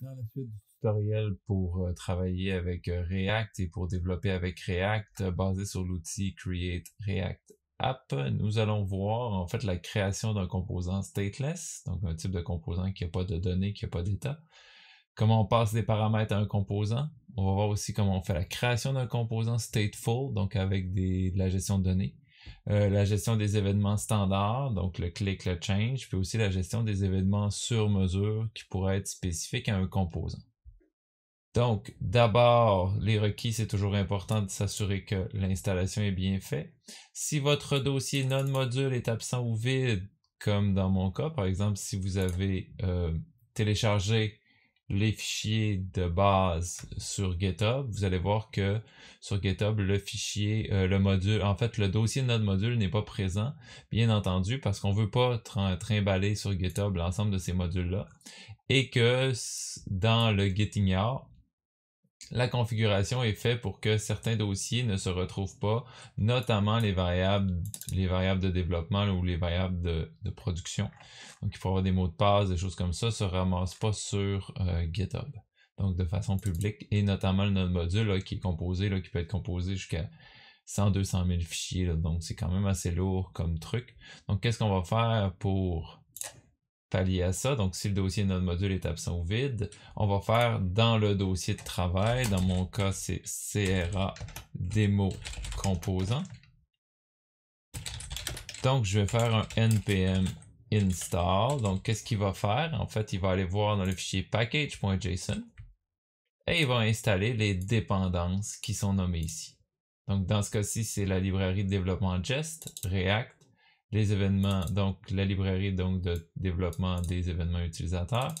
Dans la suite du tutoriel pour euh, travailler avec euh, React et pour développer avec React euh, basé sur l'outil Create React App, nous allons voir en fait la création d'un composant stateless, donc un type de composant qui n'a pas de données, qui n'a pas d'état. Comment on passe des paramètres à un composant. On va voir aussi comment on fait la création d'un composant stateful, donc avec de la gestion de données. Euh, la gestion des événements standards, donc le click, le change, puis aussi la gestion des événements sur mesure qui pourraient être spécifiques à un composant. Donc, d'abord, les requis, c'est toujours important de s'assurer que l'installation est bien faite. Si votre dossier non-module est absent ou vide, comme dans mon cas, par exemple, si vous avez euh, téléchargé les fichiers de base sur GitHub, vous allez voir que sur GitHub, le fichier, euh, le module, en fait, le dossier de notre module n'est pas présent, bien entendu, parce qu'on ne veut pas trimballer sur GitHub l'ensemble de ces modules-là. Et que dans le Gitignore, la configuration est faite pour que certains dossiers ne se retrouvent pas, notamment les variables, les variables de développement ou les variables de, production. Donc, il faut avoir des mots de passe, des choses comme ça, se ramassent pas sur euh, GitHub. Donc, de façon publique, et notamment notre module qui est composé, qui peut être composé jusqu'à 100, 200 000 fichiers. donc, c'est quand même assez lourd comme truc. Donc, qu'est-ce qu'on va faire pour à ça. Donc, si le dossier de notre module est absent ou vide, on va faire dans le dossier de travail. Dans mon cas, c'est CRA Demo composant. Donc, je vais faire un npm install. Donc, qu'est-ce qu'il va faire? En fait, il va aller voir dans le fichier package.json et il va installer les dépendances qui sont nommées ici. Donc, dans ce cas-ci, c'est la librairie de développement Jest, React, les événements, donc la librairie donc, de développement des événements utilisateurs,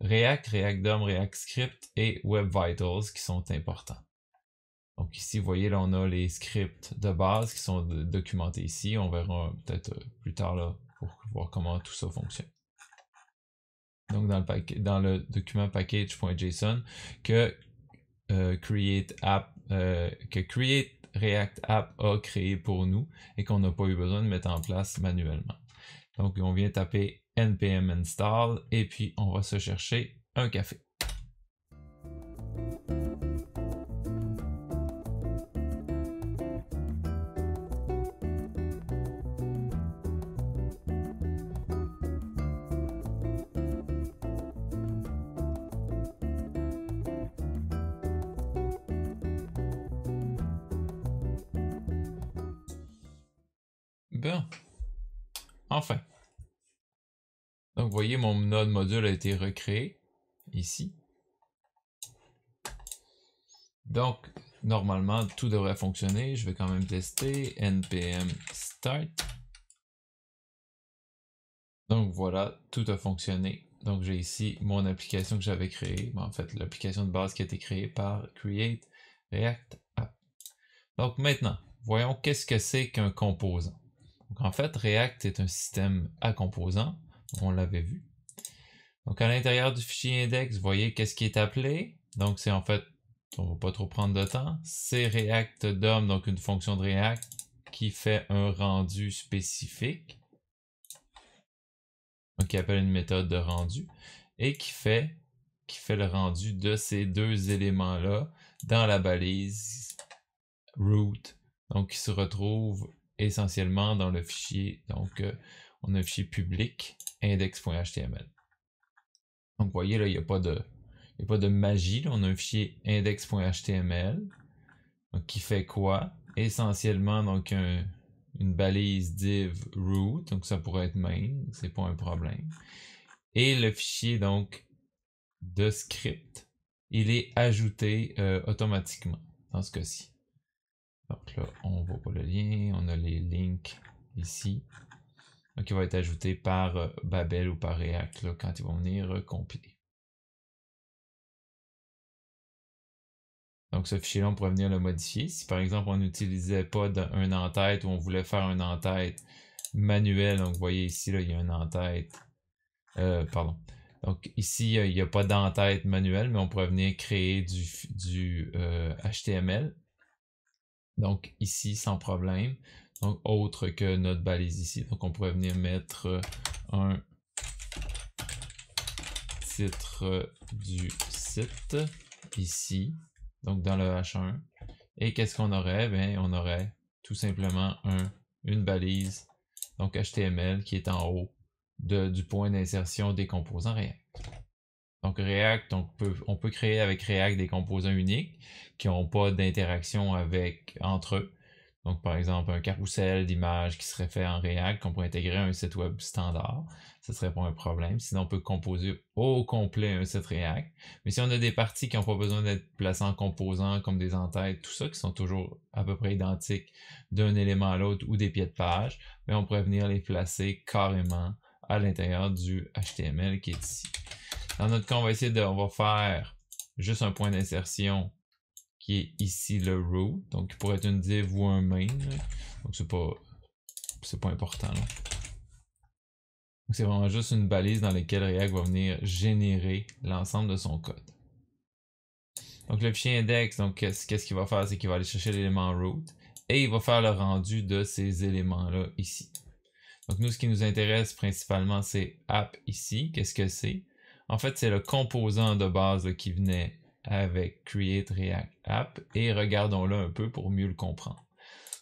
React, React DOM, React Script et Web Vitals qui sont importants. Donc ici, vous voyez, là, on a les scripts de base qui sont documentés ici. On verra peut-être euh, plus tard là, pour voir comment tout ça fonctionne. Donc dans le, dans le document package.json euh, euh, que create app que create React App a créé pour nous et qu'on n'a pas eu besoin de mettre en place manuellement. Donc, on vient taper npm install et puis on va se chercher un café. module a été recréé ici. Donc, normalement, tout devrait fonctionner. Je vais quand même tester npm start. Donc voilà, tout a fonctionné. Donc j'ai ici mon application que j'avais créée. en fait, l'application de base qui a été créée par Create React App. Donc maintenant, voyons qu'est-ce que c'est qu'un composant. Donc en fait, React est un système à composants. On l'avait vu. Donc, à l'intérieur du fichier index, vous voyez qu'est-ce qui est appelé. Donc, c'est en fait, on va pas trop prendre de temps, c'est React DOM, donc une fonction de React qui fait un rendu spécifique. Donc, qui appelle une méthode de rendu et qui fait, qui fait le rendu de ces deux éléments-là dans la balise root. Donc, qui se retrouve essentiellement dans le fichier. Donc, euh, on a un fichier public index.html. Donc, vous voyez, là, il n'y a pas de, pas de magie. On a un fichier index.html qui fait quoi? Essentiellement, donc, une balise div root. Donc, ça pourrait être main. C'est pas un problème. Et le fichier, donc, de script, il est ajouté euh, automatiquement dans ce cas-ci. Donc là, on voit pas le lien. On a les links ici. Euh, qui va être ajouté par euh, Babel ou par React quand ils vont venir euh, compiler. Donc, ce fichier-là, on pourrait venir le modifier. Si par exemple, on n'utilisait pas un en-tête ou on voulait faire un en-tête manuel, donc vous voyez ici, là, il y a un en-tête. pardon. Donc ici, il n'y a pas d'en-tête manuel, mais on pourrait venir créer du, HTML. Donc ici, sans problème donc autre que notre balise ici. Donc on pourrait venir mettre euh, un titre euh, du site ici, donc dans le H1. Et qu'est-ce qu'on aurait? ben on aurait tout simplement un, une balise, donc HTML, qui est en haut du point d'insertion des composants React. Donc React, on peut, on peut créer avec React des composants uniques qui n'ont pas d'interaction avec entre eux. Donc, par exemple, un carousel d'images qui serait fait en React, qu'on pourrait intégrer à un site web standard, ce serait pas un problème. Sinon, on peut composer au complet un site React. Mais si on a des parties qui n'ont pas besoin d'être placées en composants, comme des entêtes, tout ça, qui sont toujours à peu près identiques d'un élément à l'autre ou des pieds de page, mais ben, on pourrait venir les placer carrément à l'intérieur du HTML qui est ici. Dans notre cas, on va essayer de, on va faire juste un point d'insertion qui est ici le root, donc qui pourrait être une div ou un main. Donc c'est pas c'est pas important. c'est vraiment juste une balise dans laquelle React va venir générer l'ensemble de son code. Donc le fichier index, donc qu'est-ce qu'il va faire, c'est qu'il va aller chercher l'élément root et il va faire le rendu de ces éléments-là ici. Donc nous, ce qui nous intéresse principalement, c'est app ici. Qu'est-ce que c'est? En fait, c'est le composant de base qui venait avec Create React App et regardons-le un peu pour mieux le comprendre.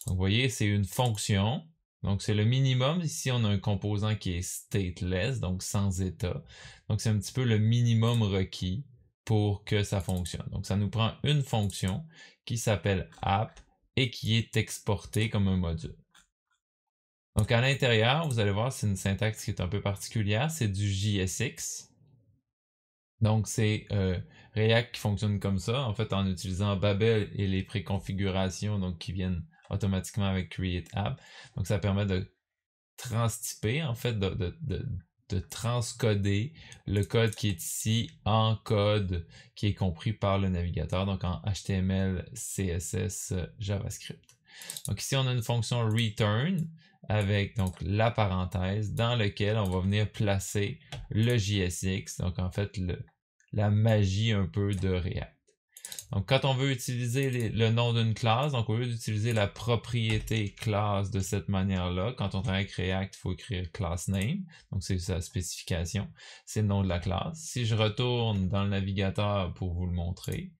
Donc, vous voyez, c'est une fonction. Donc, c'est le minimum. Ici, on a un composant qui est stateless, donc sans état. Donc, c'est un petit peu le minimum requis pour que ça fonctionne. Donc, ça nous prend une fonction qui s'appelle app et qui est exportée comme un module. Donc, à l'intérieur, vous allez voir, c'est une syntaxe qui est un peu particulière. C'est du JSX. Donc, c'est euh, React qui fonctionne comme ça, en fait, en utilisant Babel et les préconfigurations donc, qui viennent automatiquement avec Create App. Donc, ça permet de transtyper, en fait, de, transcoder le code qui est ici en code qui est compris par le navigateur, donc en HTML, CSS, JavaScript. Donc ici, on a une fonction return avec donc la parenthèse dans laquelle on va venir placer le JSX, donc en fait le, la magie un peu de React. Donc, quand on veut utiliser le nom d'une classe, donc on lieu d'utiliser la propriété classe de cette manière-là, quand on travaille avec React, il faut écrire class name, donc c'est sa spécification, c'est le nom de la classe. Si je retourne dans le navigateur pour vous le montrer,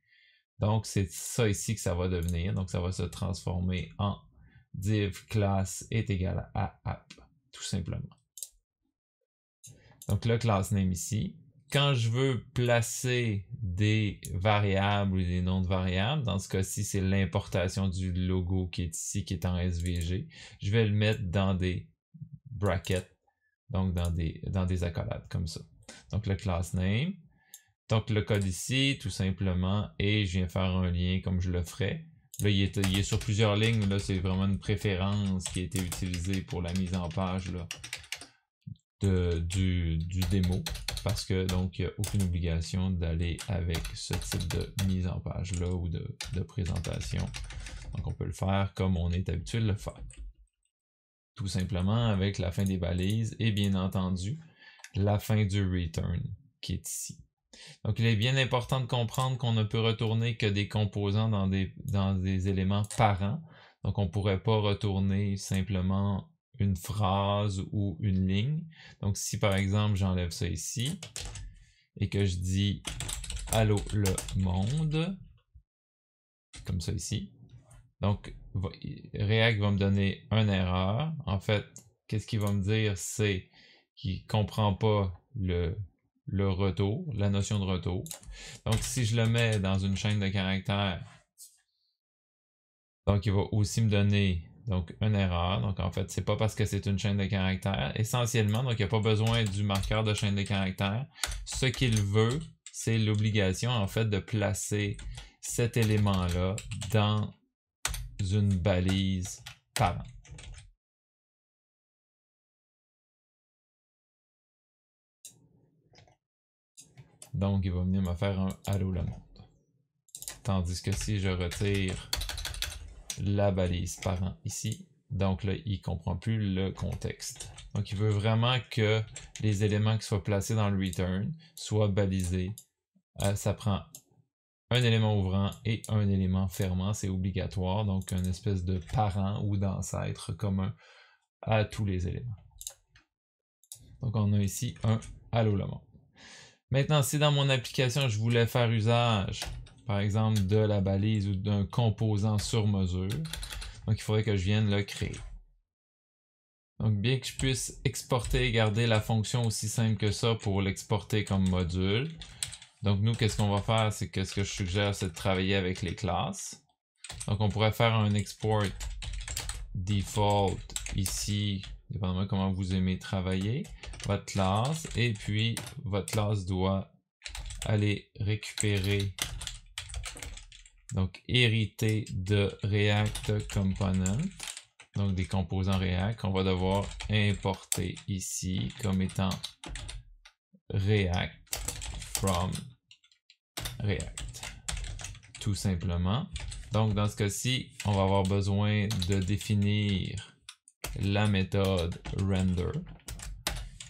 donc c'est ça ici que ça va devenir, donc ça va se transformer en div class est égal à app, tout simplement. Donc le class name ici, quand je veux placer des variables ou des noms de variables, dans ce cas-ci, c'est l'importation du logo qui est ici, qui est en SVG. Je vais le mettre dans des brackets, donc dans des, dans des accolades comme ça. Donc le class name. Donc le code ici, tout simplement, et je viens faire un lien comme je le ferais. Là, il est, sur plusieurs lignes, là, c'est vraiment une préférence qui a été utilisée pour la mise en page de, du, du, démo parce que donc il n'y a aucune obligation d'aller avec ce type de mise en page là ou de, de présentation. Donc on peut le faire comme on est habitué de le faire. Tout simplement avec la fin des balises et bien entendu la fin du return qui est ici. Donc, il est bien important de comprendre qu'on ne peut retourner que des composants dans des, dans des éléments parents. Donc, on ne pourrait pas retourner simplement une phrase ou une ligne. Donc si par exemple j'enlève ça ici et que je dis Allô le monde, comme ça ici. Donc React va me donner une erreur. En fait, qu'est-ce qu'il va me dire, c'est qu'il ne comprend pas le, le retour, la notion de retour. Donc si je le mets dans une chaîne de caractères, donc il va aussi me donner donc, une erreur. Donc, en fait, c'est pas parce que c'est une chaîne de caractères. Essentiellement, donc, il n'y a pas besoin du marqueur de chaîne de caractères. Ce qu'il veut, c'est l'obligation, en fait, de placer cet élément-là dans une balise parent. Donc, il va venir me faire un Allô le monde. Tandis que si je retire la balise parent ici. Donc là, il ne comprend plus le contexte. Donc il veut vraiment que les éléments qui soient placés dans le return soient balisés. Euh, ça prend un élément ouvrant et un élément fermant, c'est obligatoire, donc une espèce de parent ou d'ancêtre commun à tous les éléments. Donc on a ici un Allô Maintenant, si dans mon application je voulais faire usage par exemple, de la balise ou d'un composant sur mesure. Donc, il faudrait que je vienne le créer. Donc, bien que je puisse exporter et garder la fonction aussi simple que ça pour l'exporter comme module. Donc, nous, qu'est-ce qu'on va faire? C'est que ce que je suggère, c'est de travailler avec les classes. Donc, on pourrait faire un export default ici, dépendamment comment vous aimez travailler, votre classe, et puis votre classe doit aller récupérer donc, hérité de React Component, donc des composants React, on va devoir importer ici comme étant React from React, tout simplement. Donc, dans ce cas-ci, on va avoir besoin de définir la méthode render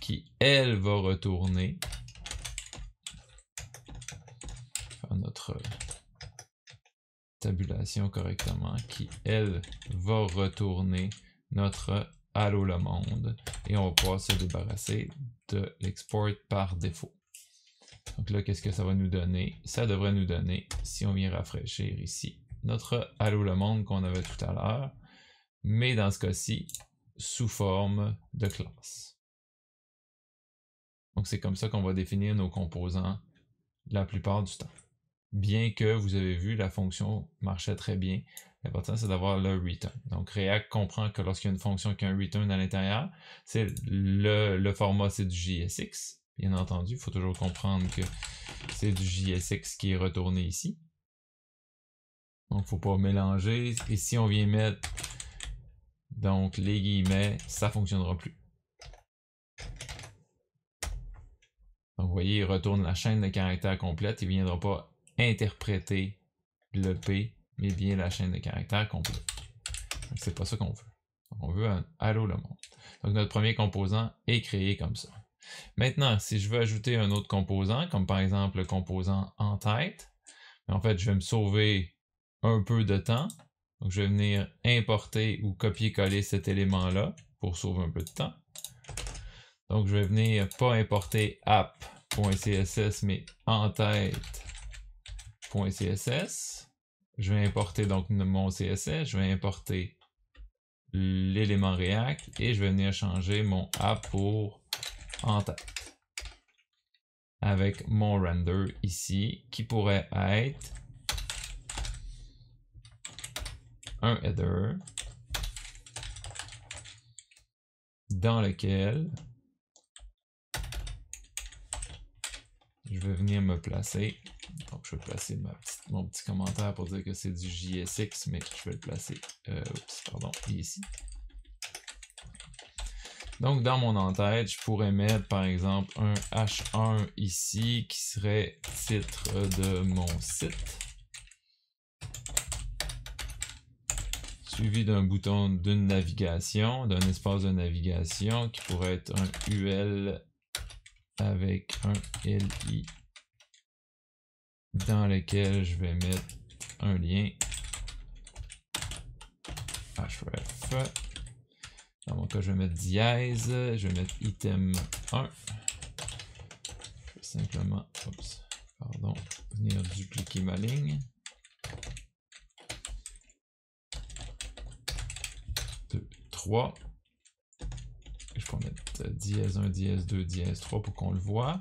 qui, elle, va retourner notre correctement qui, elle, va retourner notre Allo le monde et on va pouvoir se débarrasser de l'export par défaut. Donc là, qu'est-ce que ça va nous donner? Ça devrait nous donner, si on vient rafraîchir ici, notre Allo le monde qu'on avait tout à l'heure, mais dans ce cas-ci, sous forme de classe. Donc c'est comme ça qu'on va définir nos composants la plupart du temps bien que vous avez vu, la fonction marchait très bien. L'important, c'est d'avoir le return. Donc, React comprend que lorsqu'il y a une fonction qui a un return à l'intérieur, c'est le, format, c'est du JSX. Bien entendu, il faut toujours comprendre que c'est du JSX qui est retourné ici. Donc, il ne faut pas mélanger. Et si on vient mettre donc les guillemets, ça ne fonctionnera plus. Donc, vous voyez, il retourne la chaîne de caractères complète. Il ne viendra pas interpréter le P, mais bien la chaîne de caractères qu'on veut. c'est pas ça qu'on veut. on veut un Allô le monde. Donc, notre premier composant est créé comme ça. Maintenant, si je veux ajouter un autre composant, comme par exemple le composant en tête, ben, en fait, je vais me sauver un peu de temps. Donc, je vais venir importer ou copier-coller cet élément-là pour sauver un peu de temps. Donc, je vais venir pas importer app.css, mais en tête CSS. Je vais importer donc mon CSS, je vais importer l'élément React et je vais venir changer mon A pour en tête avec mon render ici qui pourrait être un header dans lequel je vais venir me placer donc, je vais placer mon petit commentaire pour dire que c'est du JSX, mais je vais le placer euh, pardon, ici. Donc, dans mon en-tête, je pourrais mettre, par exemple, un H1 ici, qui serait titre de mon site. Suivi d'un bouton d'une navigation, d'un espace de navigation, qui pourrait être un UL avec un LI dans lequel je vais mettre un lien href. Dans mon cas, je vais mettre dièse, je vais mettre item 1. Je vais simplement, pardon, venir dupliquer ma ligne. 2, 3 je peux mettre dièse 1, dièse 2, dièse 3 pour qu'on le voit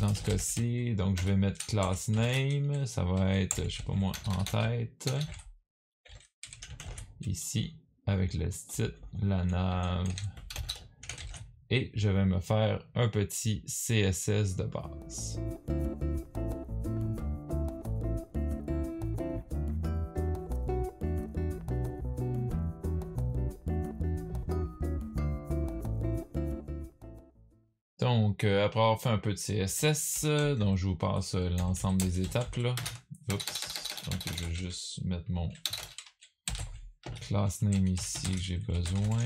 dans ce cas-ci, donc je vais mettre class name, ça va être, je sais pas moi, en tête. Ici, avec le style, la nav. Et je vais me faire un petit CSS de base. Donc, euh, après avoir fait un peu de CSS, euh, je vous passe euh, l'ensemble des étapes là. Donc, je vais juste mettre mon class name ici que j'ai besoin.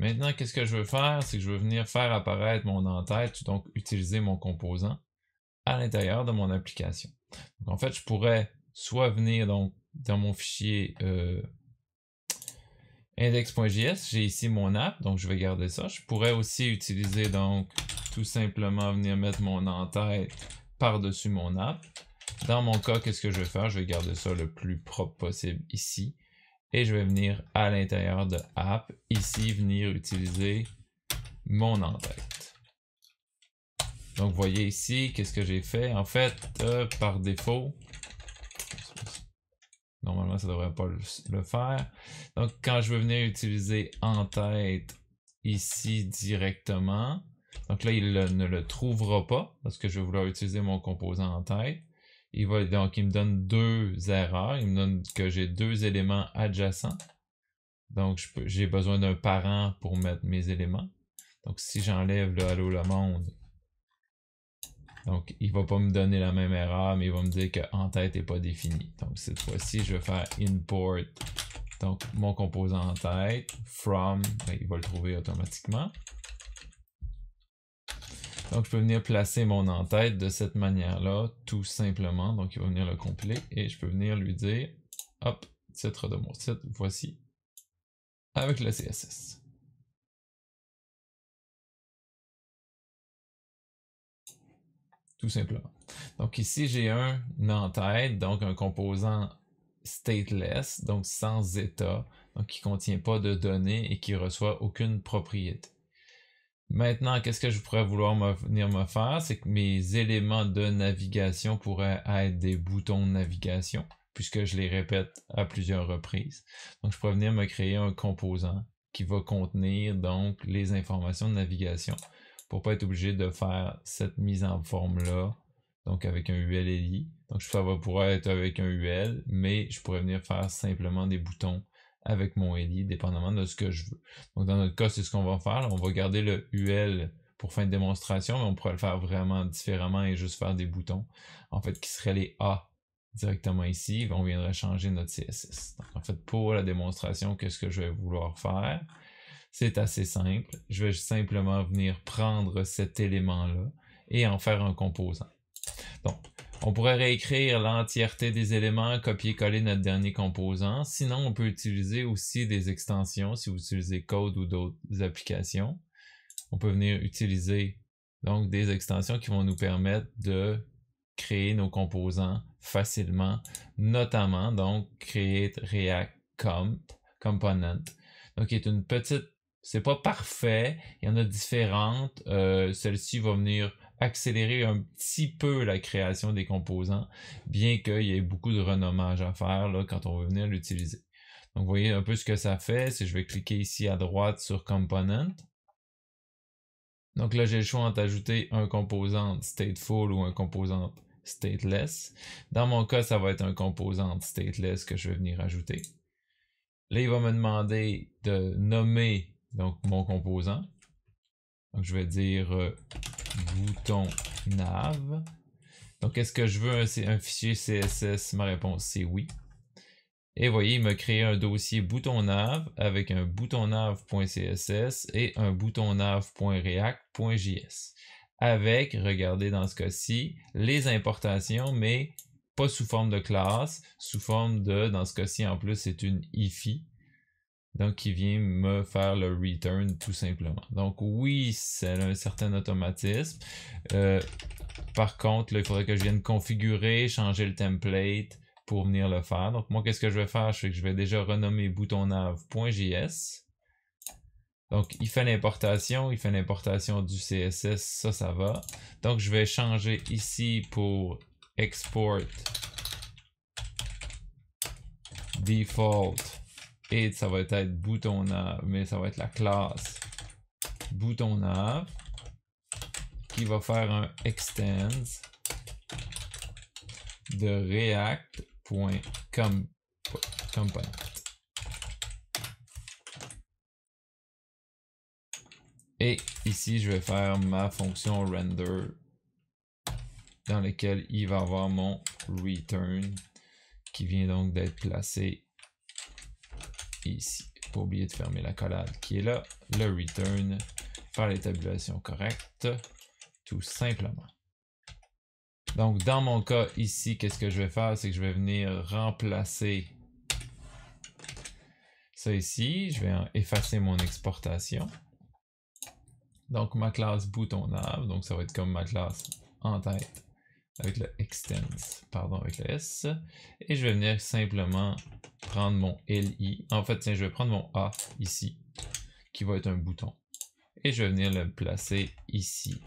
Maintenant, qu'est-ce que je veux faire? C'est que je veux venir faire apparaître mon entête, donc utiliser mon composant à l'intérieur de mon application. Donc, en fait, je pourrais soit venir donc dans mon fichier index.js, j'ai ici mon app, donc je vais garder ça. Je pourrais aussi utiliser donc tout simplement venir mettre mon entête par-dessus mon app. Dans mon cas, qu'est-ce que je vais faire? Je vais garder ça le plus propre possible ici. Et je vais venir à l'intérieur de App, ici, venir utiliser mon entête. Donc, vous voyez ici, qu'est-ce que j'ai fait? En fait, euh, par défaut, normalement, ça devrait pas le faire. Donc, quand je veux venir utiliser en ici directement, donc là, il ne le trouvera pas parce que je vais vouloir utiliser mon composant en tête. Il donc, il me donne deux erreurs. Il me donne que j'ai deux éléments adjacents. Donc, j'ai besoin d'un parent pour mettre mes éléments. Donc, si j'enlève le Allo le monde, donc il ne va pas me donner la même erreur, mais il va me dire que en tête n'est pas défini. Donc, cette fois-ci, je vais faire import. Donc, mon composant en tête, from, ben, il va le trouver automatiquement. Donc, je peux venir placer mon entête de cette manière-là, tout simplement. Donc, il va venir le compiler et je peux venir lui dire, hop, titre de mon site voici, avec le CSS. Tout simplement. Donc ici, j'ai un en donc un composant stateless, donc sans état, donc qui ne contient pas de données et qui reçoit aucune propriété. Maintenant, qu'est-ce que je pourrais vouloir venir me faire? C'est que mes éléments de navigation pourraient être des boutons de navigation, puisque je les répète à plusieurs reprises. Donc, je pourrais venir me créer un composant qui va contenir donc les informations de navigation pour pas être obligé de faire cette mise en forme-là, donc avec un UL et Donc, ça va pouvoir être avec un UL, mais je pourrais venir faire simplement des boutons avec mon Eli, dépendamment de ce que je veux. Donc dans notre cas, c'est ce qu'on va faire. On va garder le UL pour fin de démonstration, mais on pourrait le faire vraiment différemment et juste faire des boutons, en fait, qui seraient les A directement ici. On viendrait changer notre CSS. Donc en fait, pour la démonstration, qu'est-ce que je vais vouloir faire? C'est assez simple. Je vais simplement venir prendre cet élément-là et en faire un composant. Donc, on pourrait réécrire l'entièreté des éléments, copier-coller notre dernier composant. Sinon, on peut utiliser aussi des extensions si vous utilisez Code ou d'autres applications. On peut venir utiliser donc des extensions qui vont nous permettre de créer nos composants facilement, notamment donc Create React Comp, Component. Donc, qui est une petite, c'est pas parfait, il y en a différentes. Euh, celle-ci va venir accélérer un petit peu la création des composants, bien qu'il y ait beaucoup de renommage à faire quand on va venir l'utiliser. Donc, vous voyez un peu ce que ça fait. Si je vais cliquer ici à droite sur Component, donc là, j'ai le choix entre ajouter un composant stateful ou un composant stateless. Dans mon cas, ça va être un composant stateless que je vais venir ajouter. Là, il va me demander de nommer donc, mon composant. Donc, je vais dire euh, bouton nav. Donc, est-ce que je veux un, fichier CSS? Ma réponse, c'est oui. Et voyez, il me crée un dossier bouton nav avec un bouton nav.css et un bouton nav.react.js. Avec, regardez dans ce cas-ci, les importations, mais pas sous forme de classe, sous forme de, dans ce cas-ci en plus, c'est une IFI. Donc, il vient me faire le return tout simplement. Donc, oui, c'est un certain automatisme. Euh, par contre, là, il faudrait que je vienne configurer, changer le template pour venir le faire. Donc, moi, qu'est-ce que je vais faire? Je que je vais déjà renommer bouton nav.js. Donc, il fait l'importation, il fait l'importation du CSS, ça, ça va. Donc, je vais changer ici pour export default et ça va être bouton nav, mais ça va être la classe bouton nav qui va faire un extends de react.component. Et ici, je vais faire ma fonction render dans laquelle il va avoir mon return qui vient donc d'être placé ici. Pas oublier de fermer la collade qui est là. Le return faire l'établissement correcte, tout simplement. Donc, dans mon cas ici, qu'est-ce que je vais faire? C'est que je vais venir remplacer ça ici. Je vais effacer mon exportation. Donc, ma classe bouton nav, donc ça va être comme ma classe en tête avec la extends, pardon, avec la S. Et je vais venir simplement prendre mon LI. En fait, tiens, je vais prendre mon A ici, qui va être un bouton. Et je vais venir le placer ici,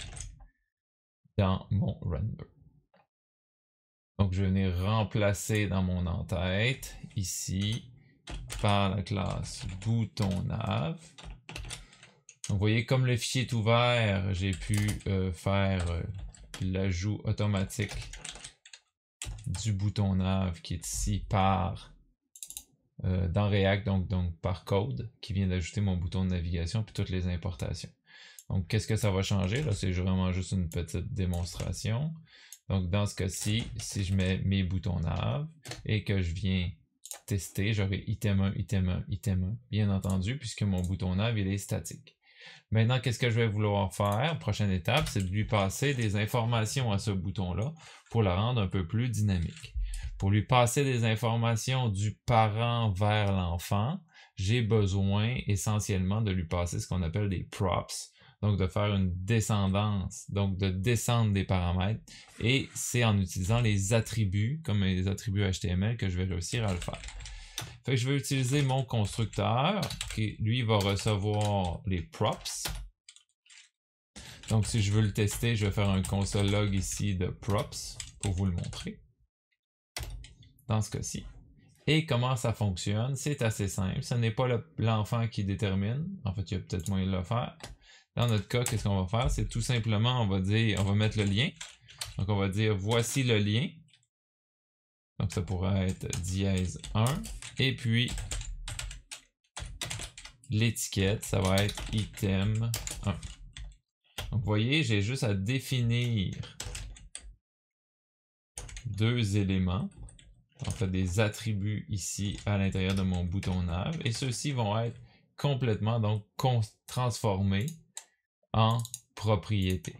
dans mon render. Donc, je vais venir remplacer dans mon entête, ici, par la classe bouton nav. vous voyez, comme le fichier est ouvert, j'ai pu euh, faire... Euh, l'ajout automatique du bouton nav qui est ici par euh, dans React, donc, donc par code, qui vient d'ajouter mon bouton de navigation puis toutes les importations. Donc, qu'est-ce que ça va changer? Là, c'est vraiment juste une petite démonstration. Donc, dans ce cas-ci, si je mets mes boutons nav et que je viens tester, j'aurai item 1, item 1, item 1, bien entendu, puisque mon bouton nav, il est statique. Maintenant, qu'est-ce que je vais vouloir faire? Prochaine étape, c'est de lui passer des informations à ce bouton-là pour la rendre un peu plus dynamique. Pour lui passer des informations du parent vers l'enfant, j'ai besoin essentiellement de lui passer ce qu'on appelle des props. Donc, de faire une descendance, donc de descendre des paramètres. Et c'est en utilisant les attributs, comme les attributs HTML, que je vais réussir à le faire je vais utiliser mon constructeur qui, lui, va recevoir les props. Donc, si je veux le tester, je vais faire un console log ici de props pour vous le montrer. Dans ce cas-ci. Et comment ça fonctionne, c'est assez simple. Ce n'est pas l'enfant qui détermine. En fait, il y a peut-être moyen de le faire. Dans notre cas, qu'est-ce qu'on va faire? C'est tout simplement, on va dire, on va mettre le lien. Donc, on va dire, voici le lien. Donc ça pourrait être dièse 1. Et puis l'étiquette, ça va être item 1. Donc vous voyez, j'ai juste à définir deux éléments, en fait des attributs ici à l'intérieur de mon bouton nav, et ceux-ci vont être complètement donc transformés en propriété.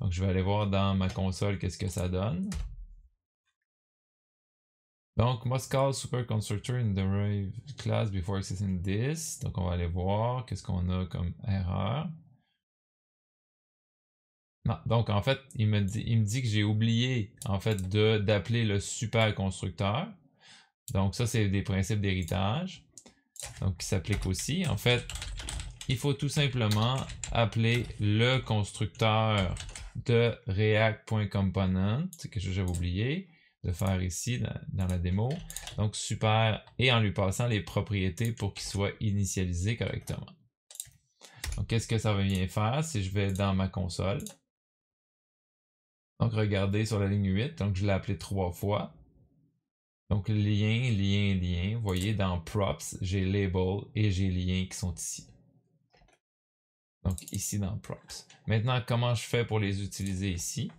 Donc je vais aller voir dans ma console qu'est-ce que ça donne. Donc, Moscow Super Constructor in the class before accessing this. Donc, on va aller voir qu'est-ce qu'on a comme erreur. donc, en fait, il me dit, il me dit que j'ai oublié, en fait, d'appeler le super constructeur. Donc, ça, c'est des principes d'héritage. Donc, qui s'appliquent aussi. En fait, il faut tout simplement appeler le constructeur de react.component, que j'avais oublié, faire ici dans, la démo. Donc super, et en lui passant les propriétés pour qu'il soit initialisé correctement. Donc qu'est-ce que ça va bien faire si je vais dans ma console? Donc regardez sur la ligne 8, donc je l'ai appelé trois fois. Donc lien, lien, lien. voyez dans props, j'ai label et j'ai lien qui sont ici. Donc ici dans props. Maintenant, comment je fais pour les utiliser ici?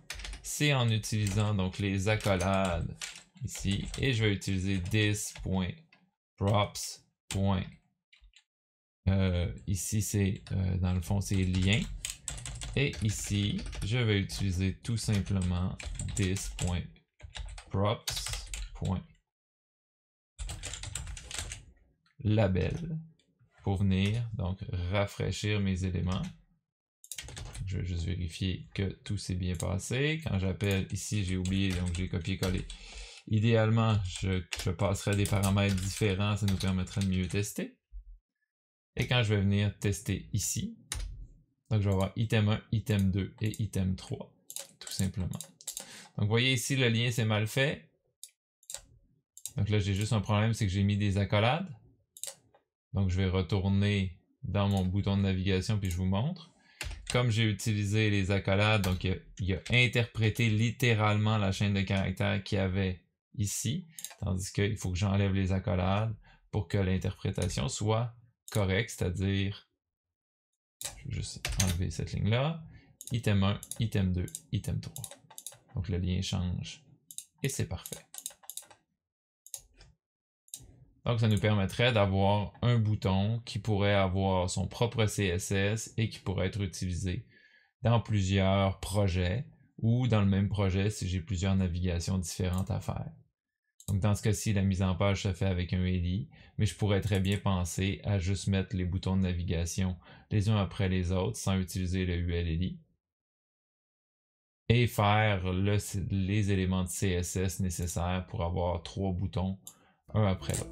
c'est en utilisant donc les accolades ici. Et je vais utiliser this.props. Euh, ici, c'est euh, dans le fond, c'est lien. Et ici, je vais utiliser tout simplement this.props.label Label pour venir donc rafraîchir mes éléments. Je vais juste vérifier que tout s'est bien passé. Quand j'appelle ici, j'ai oublié, donc j'ai copié-collé. Idéalement, je, passerai des paramètres différents, ça nous permettrait de mieux tester. Et quand je vais venir tester ici, donc je vais avoir item 1, item 2 et item 3, tout simplement. Donc vous voyez ici, le lien s'est mal fait. Donc là, j'ai juste un problème, c'est que j'ai mis des accolades. Donc je vais retourner dans mon bouton de navigation puis je vous montre comme j'ai utilisé les accolades, donc il a, interprété littéralement la chaîne de caractères qu'il y avait ici, tandis qu'il faut que j'enlève les accolades pour que l'interprétation soit correcte, c'est-à-dire, je vais juste enlever cette ligne-là, item 1, item 2, item 3. Donc le lien change et c'est parfait. Donc, ça nous permettrait d'avoir un bouton qui pourrait avoir son propre CSS et qui pourrait être utilisé dans plusieurs projets ou dans le même projet si j'ai plusieurs navigations différentes à faire. Donc, dans ce cas-ci, la mise en page se fait avec un ELI, mais je pourrais très bien penser à juste mettre les boutons de navigation les uns après les autres sans utiliser le UL et faire les éléments de CSS nécessaires pour avoir trois boutons un après l'autre.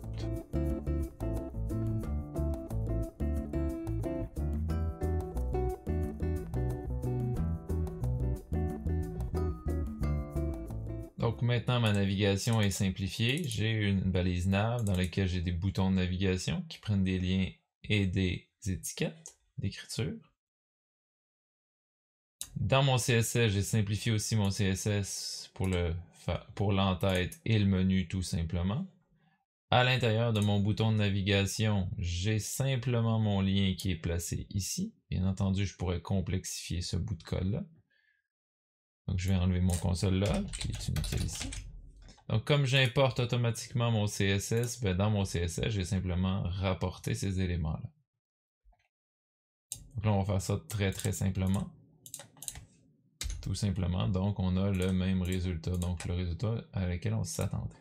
Bah, Donc maintenant, ma navigation est simplifiée. J'ai une balise nav dans laquelle j'ai des boutons de navigation qui prennent des liens et des étiquettes d'écriture. Dans mon CSS, j'ai simplifié aussi mon CSS pour l'entête le, et le menu tout simplement. À l'intérieur de mon bouton de navigation, j'ai simplement mon lien qui est placé ici. Bien entendu, je pourrais complexifier ce bout de code-là. Donc, je vais enlever mon console-là, qui est inutile ici. Donc, comme j'importe automatiquement mon CSS, ben, dans mon CSS, j'ai simplement rapporté ces éléments-là. Donc là, on va faire ça très, très simplement. Tout simplement, donc, on a le même résultat. Donc, le résultat à lequel on s'attendait.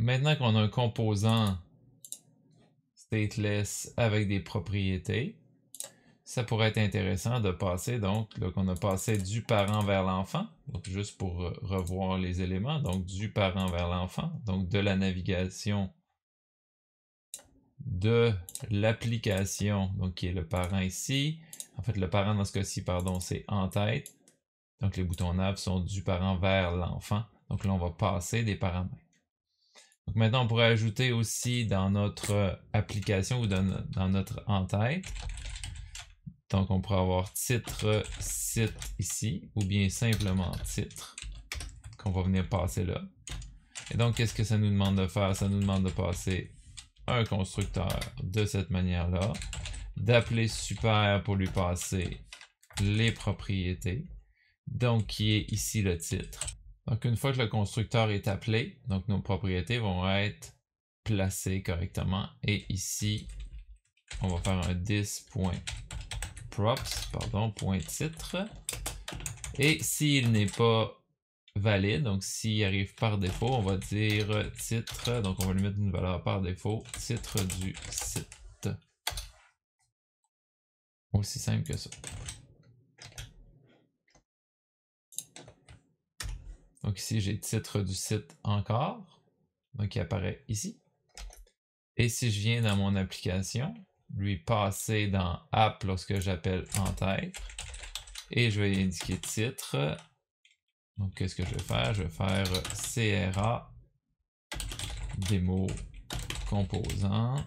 Maintenant qu'on a un composant stateless avec des propriétés, ça pourrait être intéressant de passer, donc, là qu'on a passé du parent vers l'enfant, juste pour euh, revoir les éléments, donc du parent vers l'enfant, donc de la navigation de l'application, donc qui est le parent ici. En fait, le parent dans ce cas-ci, pardon, c'est en tête. Donc les boutons nav sont du parent vers l'enfant. Donc là, on va passer des paramètres maintenant, on pourrait ajouter aussi dans notre euh, application ou dans, dans notre en-tête. Donc on pourrait avoir titre, site ici, ou bien simplement titre qu'on va venir passer là. Et donc, qu'est-ce que ça nous demande de faire? Ça nous demande de passer un constructeur de cette manière-là, d'appeler super pour lui passer les propriétés, donc qui est ici le titre. Donc, une fois que le constructeur est appelé, donc nos propriétés vont être placées correctement. Et ici, on va faire un 10.props, pardon, point titre. Et s'il n'est pas valide, donc s'il arrive par défaut, on va dire titre, donc on va lui mettre une valeur par défaut, titre du site. Aussi simple que ça. Donc ici, j'ai titre du site encore, donc qui apparaît ici. Et si je viens dans mon application, lui passer dans app lorsque j'appelle en tête, et je vais indiquer titre. Donc qu'est-ce que je vais faire? Je vais faire CRA démo composant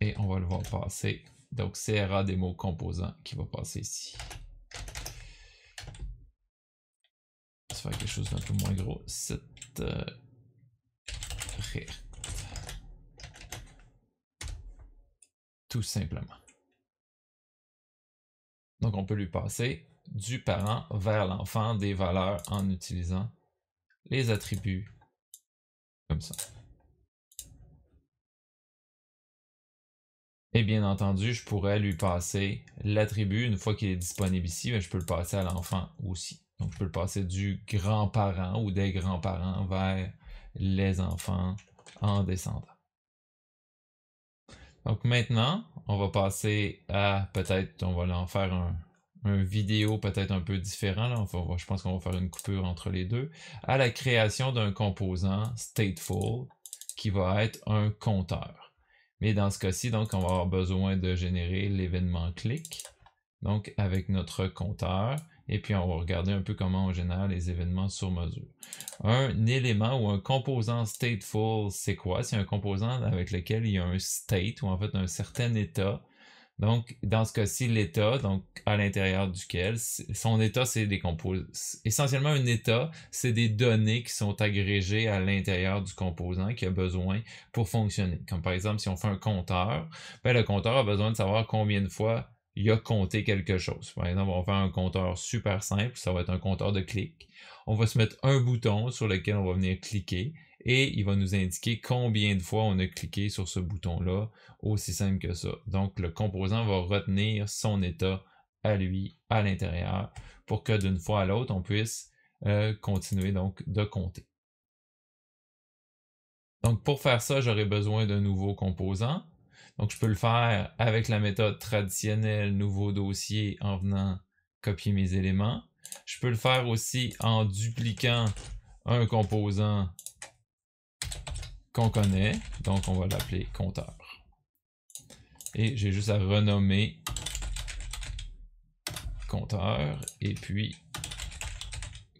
et on va le voir passer. Donc CRA démo composant qui va passer ici. faire quelque chose d'un peu moins gros. c'est euh, Tout simplement. Donc on peut lui passer du parent vers l'enfant des valeurs en utilisant les attributs comme ça. Et bien entendu, je pourrais lui passer l'attribut une fois qu'il est disponible ici, mais ben, je peux le passer à l'enfant aussi. Donc, je peux le passer du grand-parent ou des grands-parents vers les enfants en descendant. Donc maintenant, on va passer à peut-être, on va en faire un, vidéo peut-être un peu différent. je pense qu'on va faire une coupure entre les deux. À la création d'un composant stateful qui va être un compteur. Mais dans ce cas-ci, donc, on va avoir besoin de générer l'événement clic. Donc, avec notre compteur. Et puis, on va regarder un peu comment on génère les événements sur mesure. Un élément ou un composant stateful, c'est quoi? C'est un composant avec lequel il y a un state ou en fait un certain état. Donc, dans ce cas-ci, l'état, donc à l'intérieur duquel, son état, c'est des composants. Essentiellement, un état, c'est des données qui sont agrégées à l'intérieur du composant qui a besoin pour fonctionner. Comme par exemple, si on fait un compteur, ben, le compteur a besoin de savoir combien de fois il a compté quelque chose. Par exemple, on va faire un compteur super simple, ça va être un compteur de clics. On va se mettre un bouton sur lequel on va venir cliquer et il va nous indiquer combien de fois on a cliqué sur ce bouton-là, aussi simple que ça. Donc, le composant va retenir son état à lui à l'intérieur pour que d'une fois à l'autre, on puisse euh, continuer donc de compter. Donc, pour faire ça, j'aurai besoin d'un nouveau composant. Donc, je peux le faire avec la méthode traditionnelle, nouveau dossier, en venant copier mes éléments. Je peux le faire aussi en dupliquant un composant qu'on connaît. Donc, on va l'appeler compteur. Et j'ai juste à renommer compteur et puis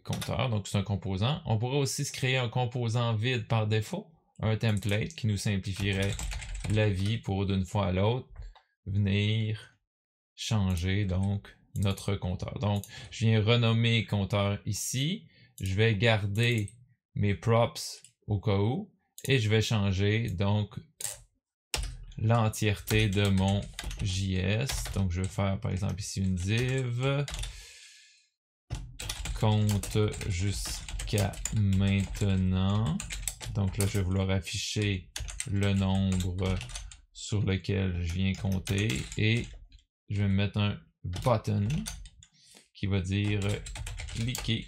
compteur. Donc, c'est un composant. On pourrait aussi se créer un composant vide par défaut, un template qui nous simplifierait la vie pour d'une fois à l'autre venir changer donc notre compteur. Donc, je viens renommer compteur ici. Je vais garder mes props au cas où et je vais changer donc l'entièreté de mon JS. Donc, je vais faire par exemple ici une div compte jusqu'à maintenant. Donc là, je vais vouloir afficher le nombre sur lequel je viens compter et je vais mettre un button qui va dire cliquer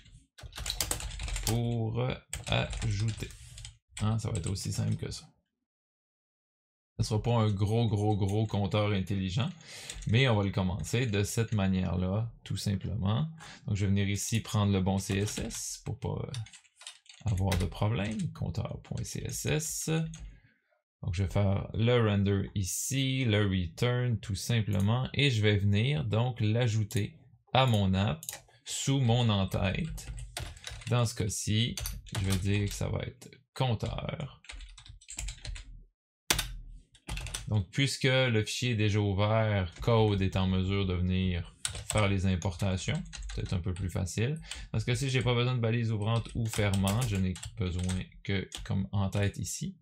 pour ajouter. Hein, ça va être aussi simple que ça. Ce ne sera pas un gros, gros, gros compteur intelligent, mais on va le commencer de cette manière-là, tout simplement. Donc, je vais venir ici prendre le bon CSS pour pas avoir de problème. Compteur.css. Donc, je vais faire le render ici, le return tout simplement, et je vais venir donc l'ajouter à mon app sous mon entête. Dans ce cas-ci, je vais dire que ça va être compteur. Donc, puisque le fichier est déjà ouvert, Code est en mesure de venir les importations. Peut-être un peu plus facile. Parce que si j'ai pas besoin de balise ouvrante ou fermante, je n'ai besoin que comme en tête ici.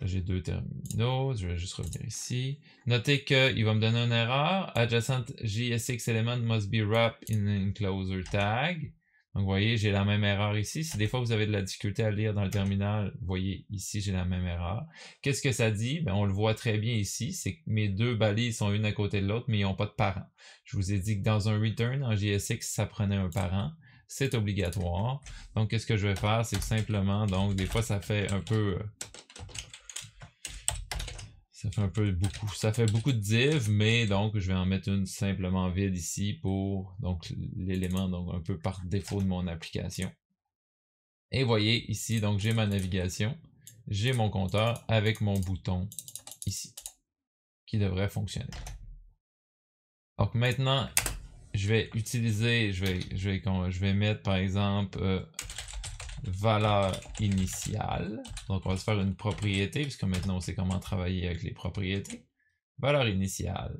J'ai deux terminaux, je vais juste revenir ici. Notez qu'il va me donner une erreur. Adjacent JSX element must be wrapped in enclosure tag. Donc, vous voyez, j'ai la même erreur ici. Si des fois vous avez de la difficulté à lire dans le terminal, vous voyez ici, j'ai la même erreur. Qu'est-ce que ça dit? Ben, on le voit très bien ici, c'est que mes deux balises sont une à côté de l'autre, mais ils n'ont pas de parent. Je vous ai dit que dans un return en JSX, ça prenait un parent. C'est obligatoire. Donc, qu'est-ce que je vais faire? C'est simplement, donc, des fois, ça fait un peu euh, ça fait un peu beaucoup. Ça fait beaucoup de div, mais donc je vais en mettre une simplement vide ici pour donc l'élément donc un peu par défaut de mon application. Et voyez ici, donc j'ai ma navigation, j'ai mon compteur avec mon bouton ici qui devrait fonctionner. Donc maintenant, je vais utiliser, je vais, je vais, je vais mettre par exemple euh, valeur initiale. Donc, on va se faire une propriété, puisque maintenant, on sait comment travailler avec les propriétés. Valeur initiale.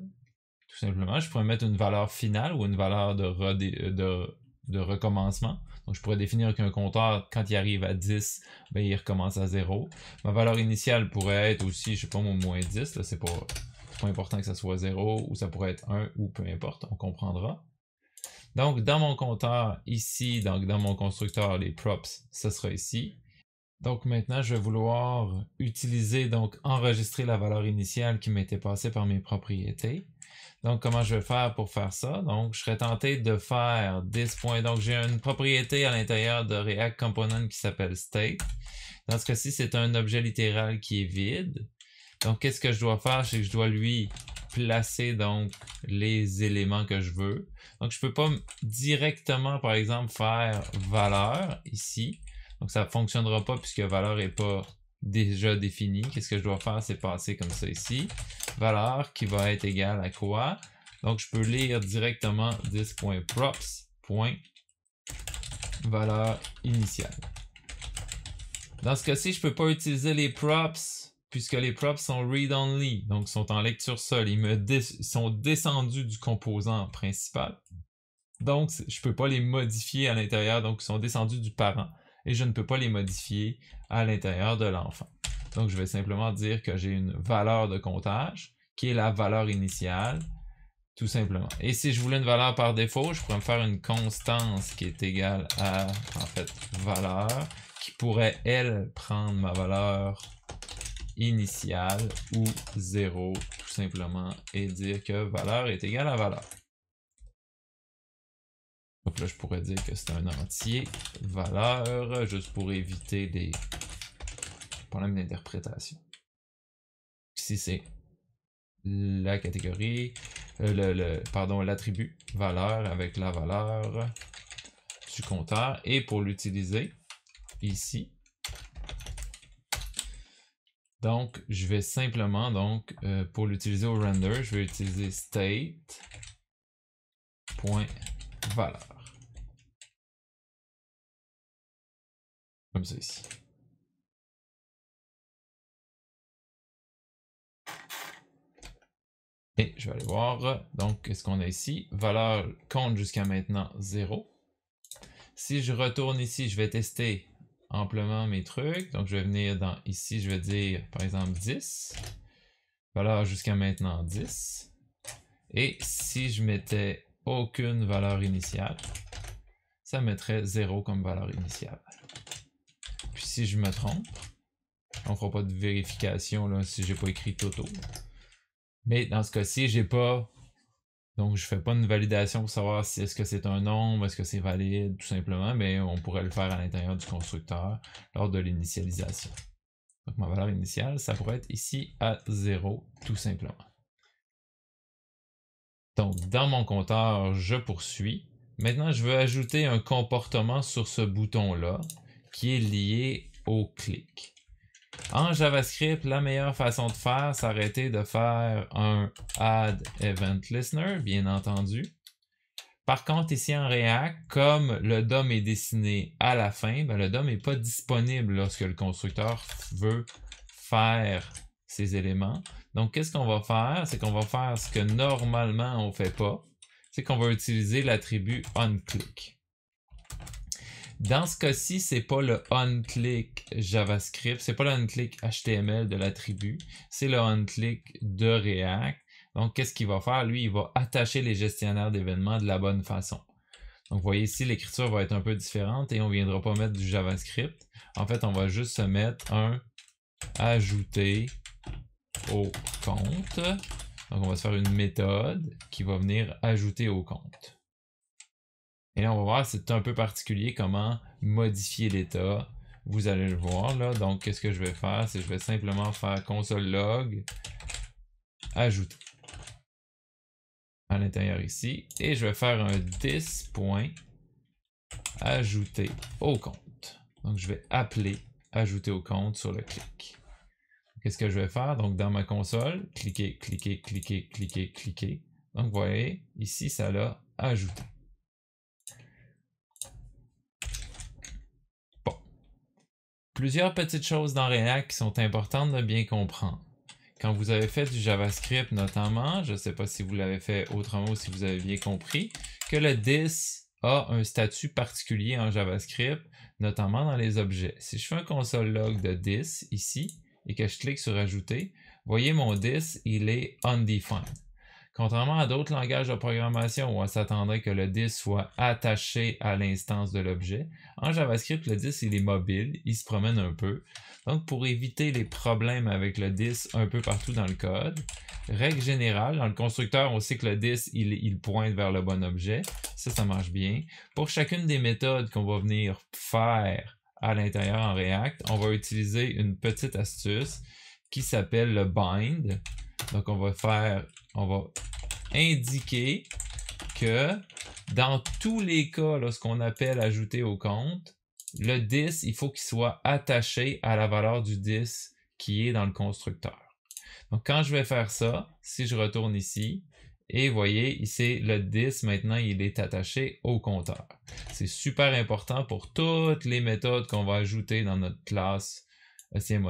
Tout simplement, je pourrais mettre une valeur finale ou une valeur de, euh, de, recommencement. Donc, je pourrais définir qu'un compteur, quand il arrive à 10, ben, il recommence à 0. Ma valeur initiale pourrait être aussi, je sais pas, moins 10. Là, c'est pas, pas important que ça soit 0 ou ça pourrait être 1 ou peu importe, on comprendra. Donc, dans mon compteur, ici, donc dans mon constructeur, les props, ce sera ici. Donc maintenant, je vais vouloir utiliser, donc enregistrer la valeur initiale qui m'était passée par mes propriétés. Donc, comment je vais faire pour faire ça? Donc, je serais tenté de faire 10 points. Donc, j'ai une propriété à l'intérieur de React Component qui s'appelle state. Dans ce cas-ci, c'est un objet littéral qui est vide. Donc, qu'est-ce que je dois faire? C'est que je dois lui placer donc les éléments que je veux. Donc, je ne peux pas directement, par exemple, faire valeur ici. Donc, ça ne fonctionnera pas puisque valeur n'est pas déjà définie. Qu'est-ce que je dois faire? C'est passer comme ça ici. Valeur qui va être égale à quoi? Donc, je peux lire directement 10.props.valeur initiale. Dans ce cas-ci, je ne peux pas utiliser les props puisque les props sont read-only, donc sont en lecture seule. Ils me sont descendus du composant principal. Donc, je ne peux pas les modifier à l'intérieur, donc ils sont descendus du parent. Et je ne peux pas les modifier à l'intérieur de l'enfant. Donc, je vais simplement dire que j'ai une valeur de comptage, qui est la valeur initiale, tout simplement. Et si je voulais une valeur par défaut, je pourrais me faire une constance qui est égale à, en fait, valeur, qui pourrait, elle, prendre ma valeur initial ou 0 tout simplement et dire que valeur est égale à valeur. Donc là, je pourrais dire que c'est un entier valeur juste pour éviter des problèmes d'interprétation. Si c'est la catégorie, euh, le, le, pardon, l'attribut valeur avec la valeur du compteur et pour l'utiliser ici, donc, je vais simplement, donc, euh, pour l'utiliser au render, je vais utiliser state.valeur. Comme ça ici. Et je vais aller voir, donc, qu'est-ce qu'on a ici? Valeur compte jusqu'à maintenant 0. Si je retourne ici, je vais tester amplement mes trucs. Donc, je vais venir dans ici, je vais dire par exemple 10. Valeur jusqu'à maintenant 10. Et si je mettais aucune valeur initiale, ça mettrait 0 comme valeur initiale. Puis si je me trompe, on fera pas de vérification là, si j'ai pas écrit Toto. Mais dans ce cas-ci, j'ai pas donc, je fais pas une validation pour savoir si est-ce que c'est un nombre, est-ce que c'est valide, tout simplement, mais on pourrait le faire à l'intérieur du constructeur lors de l'initialisation. Donc, ma valeur initiale, ça pourrait être ici à 0, tout simplement. Donc, dans mon compteur, je poursuis. Maintenant, je veux ajouter un comportement sur ce bouton-là qui est lié au clic. En JavaScript, la meilleure façon de faire, ça d'arrêter de faire un add bien entendu. Par contre, ici en React, comme le DOM est dessiné à la fin, ben, le DOM n'est pas disponible lorsque le constructeur veut faire ces éléments. Donc, qu'est-ce qu'on va faire? C'est qu'on va faire ce que normalement on ne fait pas. C'est qu'on va utiliser l'attribut onClick. Dans ce cas-ci, c'est pas le onClick click JavaScript, c'est pas le onClick HTML de l'attribut, c'est le onClick de React. Donc, qu'est-ce qu'il va faire? Lui, il va attacher les gestionnaires d'événements de la bonne façon. Donc, vous voyez ici, l'écriture va être un peu différente et on ne viendra pas mettre du JavaScript. En fait, on va juste se mettre un ajouter au compte. Donc, on va se faire une méthode qui va venir ajouter au compte. Et on va voir, c'est un peu particulier comment modifier l'état. Vous allez le voir là. Donc, qu'est-ce que je vais faire? C'est je vais simplement faire console log, ajouter à l'intérieur ici. Et je vais faire un 10 point ajouter au compte. Donc, je vais appeler ajouter au compte sur le clic. Qu'est-ce que je vais faire? Donc, dans ma console, cliquer, cliquer, cliquer, cliquer, cliquer. Donc, vous voyez, ici, ça l'a ajouté. Plusieurs petites choses dans React qui sont importantes de bien comprendre. Quand vous avez fait du JavaScript notamment, je ne sais pas si vous l'avez fait autrement ou si vous avez bien compris, que le 10 a un statut particulier en JavaScript, notamment dans les objets. Si je fais un console log de 10 ici et que je clique sur Ajouter, voyez mon 10, il est undefined. Contrairement à d'autres langages de programmation où on s'attendrait que le disque soit attaché à l'instance de l'objet, en JavaScript, le disque il est mobile, il se promène un peu. Donc pour éviter les problèmes avec le disque un peu partout dans le code, règle générale, dans le constructeur, on sait que le disque il, pointe vers le bon objet. Ça, ça marche bien. Pour chacune des méthodes qu'on va venir faire à l'intérieur en React, on va utiliser une petite astuce qui s'appelle le bind. Donc on va faire, on va indiquer que dans tous les cas, lorsqu'on appelle ajouter au compte, le 10, il faut qu'il soit attaché à la valeur du 10 qui est dans le constructeur. Donc, quand je vais faire ça, si je retourne ici, et vous voyez, ici, le 10, maintenant, il est attaché au compteur. C'est super important pour toutes les méthodes qu'on va ajouter dans notre classe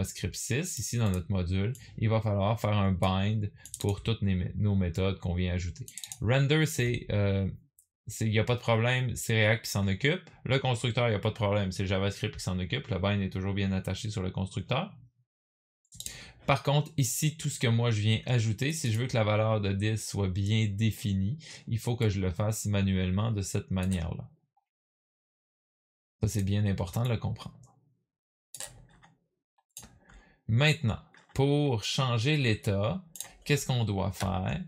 Script 6, ici dans notre module, il va falloir faire un bind pour toutes nos méthodes qu'on vient ajouter. Render, c'est... Euh, il n'y a pas de problème, c'est React qui s'en occupe. Le constructeur, il n'y a pas de problème, c'est JavaScript qui s'en occupe. Le bind est toujours bien attaché sur le constructeur. Par contre, ici, tout ce que moi je viens ajouter, si je veux que la valeur de 10 soit bien définie, il faut que je le fasse manuellement de cette manière-là. Ça, c'est bien important de le comprendre. Maintenant, pour changer l'état, qu'est-ce qu'on doit faire?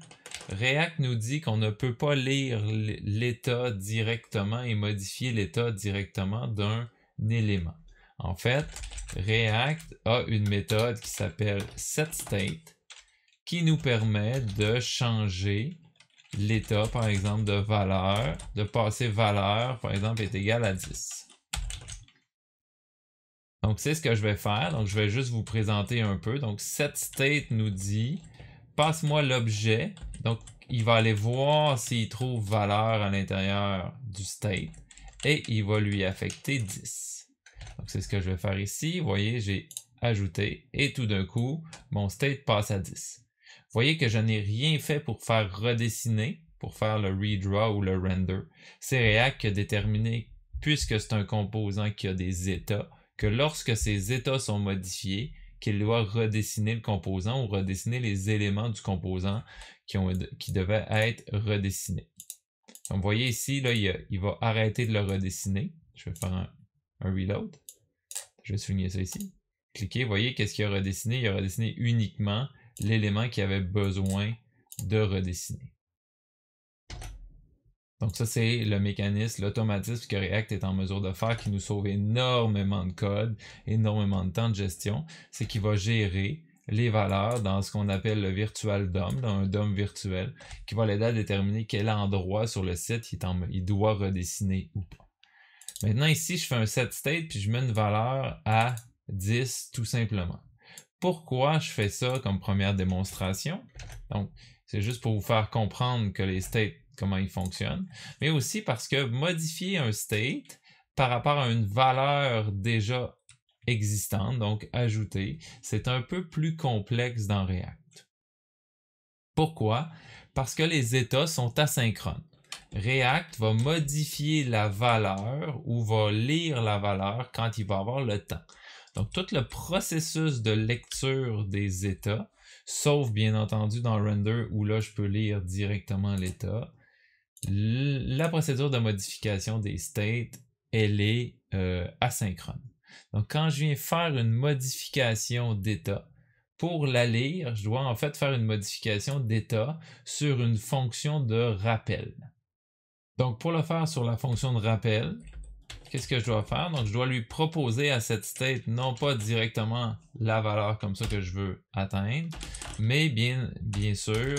React nous dit qu'on ne peut pas lire l'état directement et modifier l'état directement d'un élément. En fait, React a une méthode qui s'appelle setState qui nous permet de changer l'état, par exemple, de valeur, de passer valeur, par exemple, est égal à 10. Donc, c'est ce que je vais faire. Donc, je vais juste vous présenter un peu. Donc, state nous dit passe-moi l'objet. Donc, il va aller voir s'il trouve valeur à l'intérieur du state et il va lui affecter 10. Donc, c'est ce que je vais faire ici. Vous voyez, j'ai ajouté et tout d'un coup, mon state passe à 10. Vous voyez que je n'ai rien fait pour faire redessiner, pour faire le redraw ou le render. C'est React qui a déterminé, puisque c'est un composant qui a des états, que lorsque ces états sont modifiés, qu'il doit redessiner le composant ou redessiner les éléments du composant qui, ont, qui devaient être redessinés. Donc, vous voyez ici, là, il, va arrêter de le redessiner. Je vais faire un, un reload. Je vais souligner ça ici. Cliquez, vous voyez qu'est-ce qu'il a redessiné? Il a redessiné uniquement l'élément qui avait besoin de redessiner. Donc ça, c'est le mécanisme, l'automatisme que React est en mesure de faire qui nous sauve énormément de code, énormément de temps de gestion. C'est qu'il va gérer les valeurs dans ce qu'on appelle le virtual DOM, dans un DOM virtuel, qui va l'aider à déterminer quel endroit sur le site il, doit redessiner ou pas. Maintenant, ici, je fais un set state, puis je mets une valeur à 10 tout simplement. Pourquoi je fais ça comme première démonstration? Donc, c'est juste pour vous faire comprendre que les states comment il fonctionne, mais aussi parce que modifier un state par rapport à une valeur déjà existante, donc ajouter, c'est un peu plus complexe dans React. Pourquoi? Parce que les états sont asynchrones. React va modifier la valeur ou va lire la valeur quand il va avoir le temps. Donc, tout le processus de lecture des états, sauf bien entendu dans Render où là, je peux lire directement l'état, la procédure de modification des states, elle est euh, asynchrone. Donc, quand je viens faire une modification d'état, pour la lire, je dois en fait faire une modification d'état sur une fonction de rappel. Donc, pour le faire sur la fonction de rappel, qu'est-ce que je dois faire? Donc, je dois lui proposer à cette state non pas directement la valeur comme ça que je veux atteindre, mais bien, bien sûr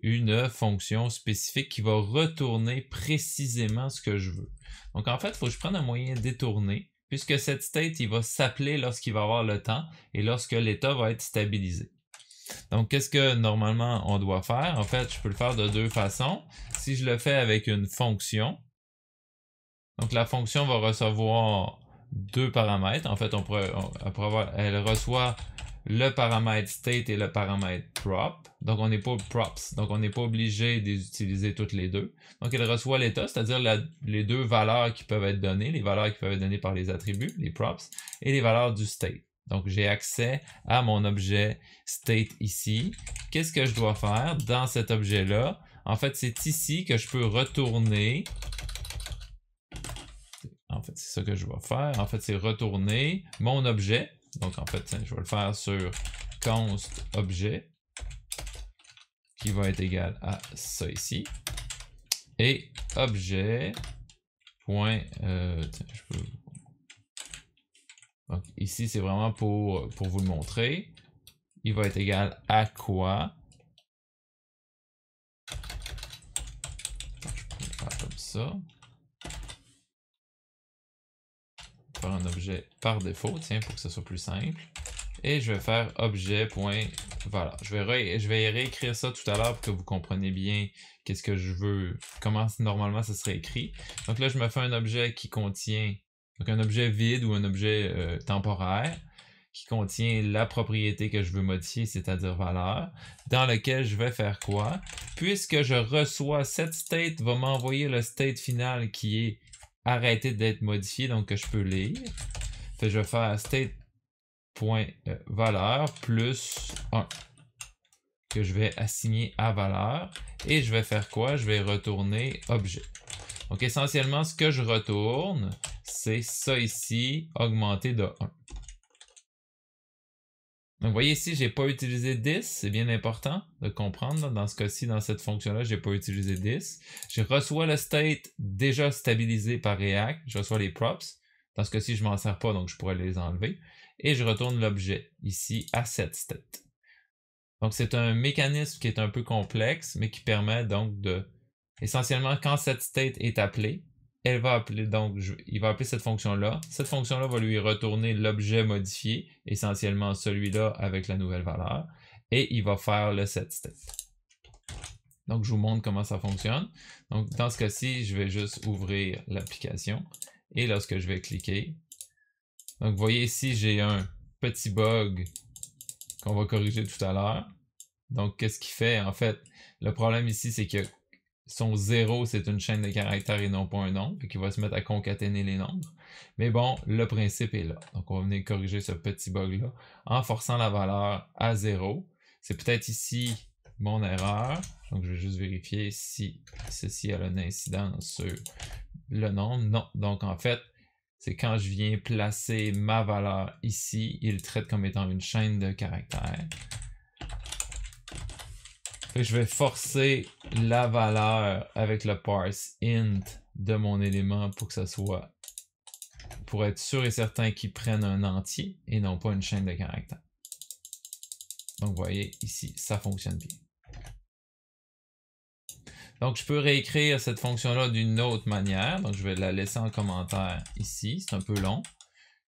une fonction spécifique qui va retourner précisément ce que je veux. Donc en fait, il faut que je prenne un moyen détourné, puisque cette state, il va s'appeler lorsqu'il va avoir le temps et lorsque l'état va être stabilisé. Donc, qu'est-ce que normalement on doit faire? En fait, je peux le faire de deux façons. Si je le fais avec une fonction, donc la fonction va recevoir deux paramètres. En fait, on on, elle reçoit le paramètre state et le paramètre prop. Donc, on n'est pas props. Donc, on n'est pas obligé d'utiliser toutes les deux. Donc, elle reçoit l'état, c'est-à-dire les deux valeurs qui peuvent être données, les valeurs qui peuvent être données par les attributs, les props, et les valeurs du state. Donc, j'ai accès à mon objet state ici. Qu'est-ce que je dois faire dans cet objet-là? En fait, c'est ici que je peux retourner en fait, c'est ça que je vais faire. En fait, c'est retourner mon objet donc en fait, je vais le faire sur const objet qui va être égal à ça ici. Et objet point, euh, Donc ici, c'est vraiment pour, pour vous le montrer. Il va être égal à quoi? Je peux le faire comme ça. un objet par défaut, tiens, pour que ce soit plus simple. Et je vais faire objet. voilà. Je vais, je vais réécrire ça tout à l'heure pour que vous compreniez bien qu'est-ce que je veux, comment normalement ça serait écrit. Donc là, je me fais un objet qui contient, donc un objet vide ou un objet euh, temporaire qui contient la propriété que je veux modifier, c'est-à-dire valeur, dans lequel je vais faire quoi? Puisque je reçois, cette state va m'envoyer le state final qui est arrêter d'être modifié, donc que je peux lire. je vais faire state.valeur euh, plus 1 que je vais assigner à valeur. Et je vais faire quoi? Je vais retourner objet. Donc essentiellement, ce que je retourne, c'est ça ici, augmenté de 1. Donc, vous voyez ici, j'ai pas utilisé 10. C'est bien important de comprendre. Dans ce cas-ci, dans cette fonction-là, j'ai pas utilisé 10. Je reçois le state déjà stabilisé par React. Je reçois les props. Dans ce cas-ci, je m'en sers pas, donc je pourrais les enlever. Et je retourne l'objet ici à cette state. Donc, c'est un mécanisme qui est un peu complexe, mais qui permet donc de, essentiellement, quand cette state est appelée, elle va appeler donc, il va appeler cette fonction-là. Cette fonction-là va lui retourner l'objet modifié, essentiellement celui-là avec la nouvelle valeur, et il va faire le set Donc, je vous montre comment ça fonctionne. Donc, dans ce cas-ci, je vais juste ouvrir l'application et lorsque je vais cliquer, donc vous voyez ici, j'ai un petit bug qu'on va corriger tout à l'heure. Donc, qu'est-ce qu'il fait? En fait, le problème ici, c'est que son zéro, c'est une chaîne de caractères et non pas un nombre, et qui va se mettre à concaténer les nombres. Mais bon, le principe est là. Donc, on va venir corriger ce petit bug-là en forçant la valeur à zéro. C'est peut-être ici mon erreur. Donc, je vais juste vérifier si ceci a une incidence sur le nombre. Non. Donc, en fait, c'est quand je viens placer ma valeur ici, il traite comme étant une chaîne de caractères je vais forcer la valeur avec le parse int de mon élément pour que ça soit pour être sûr et certain qu'il prenne un entier et non pas une chaîne de caractères. Donc vous voyez ici, ça fonctionne bien. Donc je peux réécrire cette fonction-là d'une autre manière. Donc je vais la laisser en commentaire ici. C'est un peu long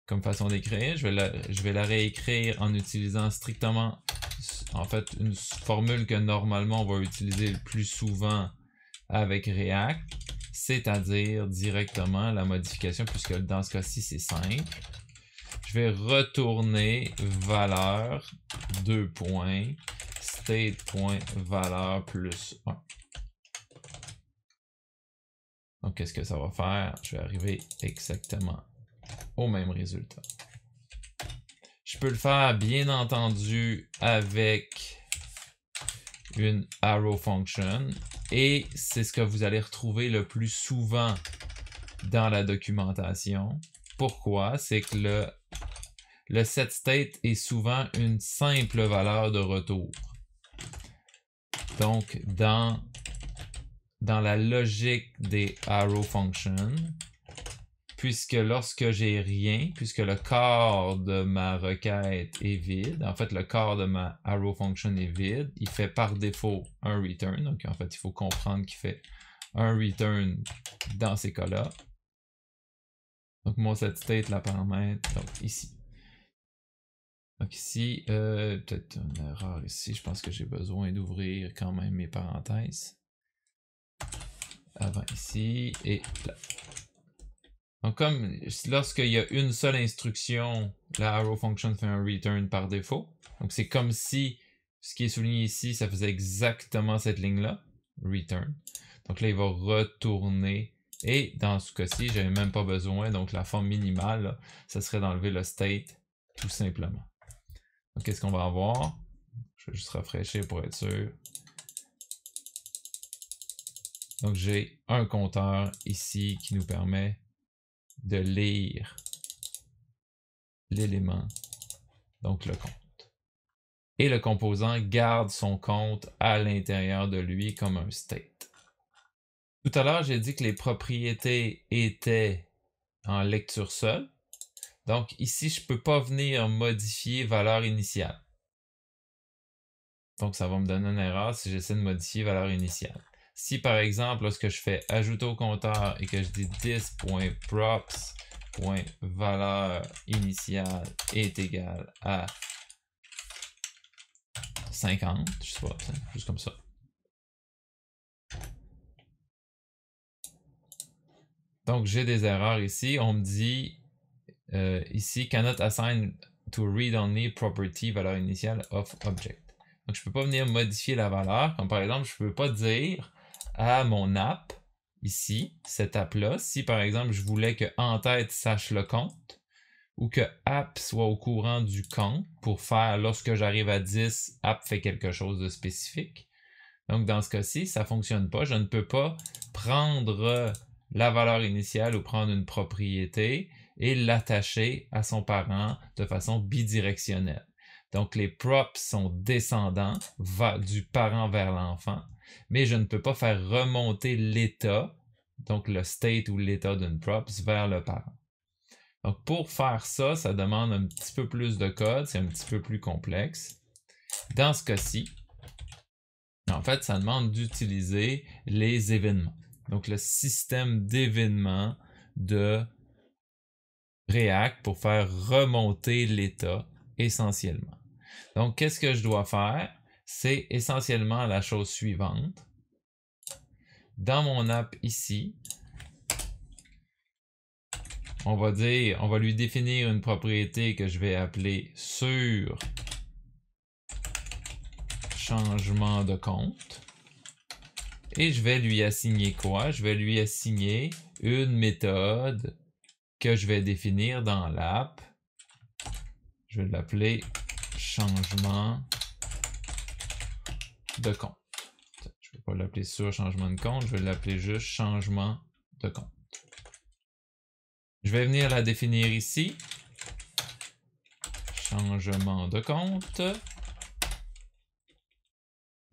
comme façon d'écrire. je, vais la réécrire en utilisant strictement en fait une formule que normalement on va utiliser le plus souvent avec React, c'est-à-dire directement la modification, puisque dans ce cas-ci, c'est simple. Je vais retourner valeur, 2 points, plus 1. Donc, qu'est-ce que ça va faire? Je vais arriver exactement au même résultat. Je peux le faire, bien entendu, avec une arrow function. Et c'est ce que vous allez retrouver le plus souvent dans la documentation. Pourquoi? C'est que le, setState set state est souvent une simple valeur de retour. Donc, dans, dans la logique des arrow functions, puisque lorsque j'ai rien, puisque le corps de ma requête est vide, en fait, le corps de ma arrow function est vide, il fait par défaut un return. Donc, en fait, il faut comprendre qu'il fait un return dans ces cas-là. Donc, moi cette state, la paramètre, ici. Donc ici, euh, peut-être une erreur ici, je pense que j'ai besoin d'ouvrir quand même mes parenthèses. Avant ici, et là. Donc, comme lorsqu'il y a une seule instruction, la arrow function fait un return par défaut. Donc, c'est comme si ce qui est souligné ici, ça faisait exactement cette ligne-là, return. Donc là, il va retourner. Et dans ce cas-ci, j'avais même pas besoin. Donc, la forme minimale, ça serait d'enlever le state, tout simplement. Donc, qu'est-ce qu'on va avoir? Je vais juste rafraîchir pour être sûr. Donc, j'ai un compteur ici qui nous permet de lire l'élément, donc le compte. Et le composant garde son compte à l'intérieur de lui comme un state. Tout à l'heure, j'ai dit que les propriétés étaient en lecture seule. Donc ici, je ne peux pas venir modifier valeur initiale. Donc ça va me donner une erreur si j'essaie de modifier valeur initiale. Si par exemple, lorsque je fais ajouter au compteur et que je dis 10.props.valeur initiale est égal à 50, je sais pas, juste comme ça. Donc j'ai des erreurs ici. On me dit euh, ici cannot assign to read only property valeur initiale of object. Donc je peux pas venir modifier la valeur. Comme par exemple, je peux pas dire à mon app, ici, cette app-là. Si par exemple, je voulais que en tête sache le compte ou que app soit au courant du compte pour faire lorsque j'arrive à 10, app fait quelque chose de spécifique. Donc dans ce cas-ci, ça ne fonctionne pas. Je ne peux pas prendre la valeur initiale ou prendre une propriété et l'attacher à son parent de façon bidirectionnelle. Donc les props sont descendants du parent vers l'enfant mais je ne peux pas faire remonter l'état, donc le state ou l'état d'une props, vers le parent. Donc pour faire ça, ça demande un petit peu plus de code, c'est un petit peu plus complexe. Dans ce cas-ci, en fait, ça demande d'utiliser les événements. Donc le système d'événements de React pour faire remonter l'état essentiellement. Donc qu'est-ce que je dois faire? c'est essentiellement la chose suivante. Dans mon app ici, on va on va lui définir une propriété que je vais appeler sur changement de compte. Et je vais lui assigner quoi? Je vais lui assigner une méthode que je vais définir dans l'app. Je vais l'appeler changement compte. Je ne vais pas l'appeler sur changement de compte, je vais l'appeler juste changement de compte. Je vais venir la définir ici. Changement de compte.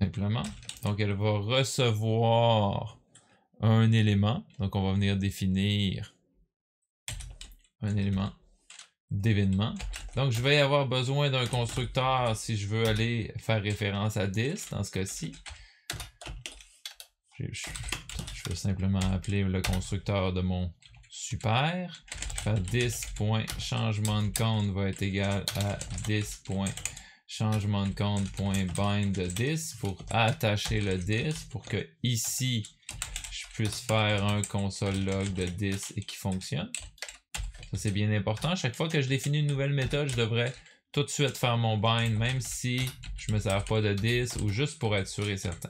Simplement. Donc, elle va recevoir un élément. Donc, on va venir définir un élément d'événement donc, je vais avoir besoin d'un constructeur si je veux aller faire référence à 10 dans ce cas-ci. Je, vais simplement appeler le constructeur de mon super. Je vais faire de compte va être égal à 10.changement de compte.bind de 10 pour attacher le 10 pour que ici, je puisse faire un console log de 10 et qui fonctionne. Ça, c'est bien important. Chaque fois que je définis une nouvelle méthode, je devrais tout de suite faire mon bind, même si je ne me sers pas de 10 ou juste pour être sûr et certain.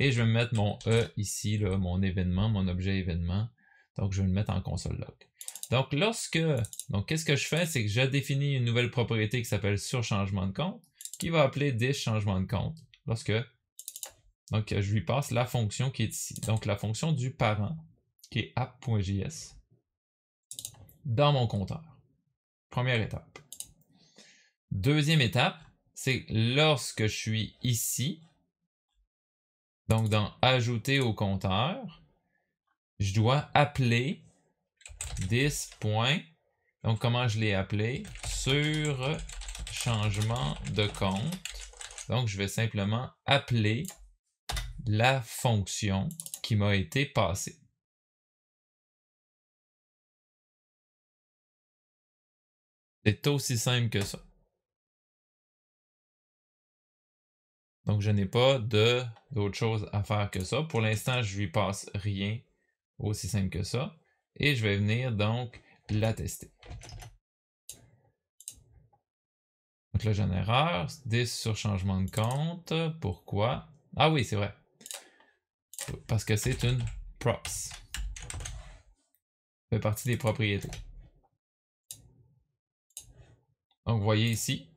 Et je vais mettre mon E ici, là, mon événement, mon objet événement. Donc, je vais le mettre en console log. Donc, lorsque, donc, qu'est-ce que je fais? C'est que je définis une nouvelle propriété qui s'appelle surchangement de compte, qui va appeler changements de compte lorsque, donc, je lui passe la fonction qui est ici. Donc, la fonction du parent, qui est app.js dans mon compteur. Première étape. Deuxième étape, c'est lorsque je suis ici, donc dans Ajouter au compteur, je dois appeler 10 points. Donc comment je l'ai appelé? Sur changement de compte. Donc je vais simplement appeler la fonction qui m'a été passée. C'est aussi simple que ça. Donc, je n'ai pas d'autre chose à faire que ça. Pour l'instant, je ne lui passe rien aussi simple que ça. Et je vais venir donc la tester. Donc là, j'ai une erreur. 10 sur changement de compte. Pourquoi? Ah oui, c'est vrai. Parce que c'est une props. fait partie des propriétés. Donc, vous voyez ici,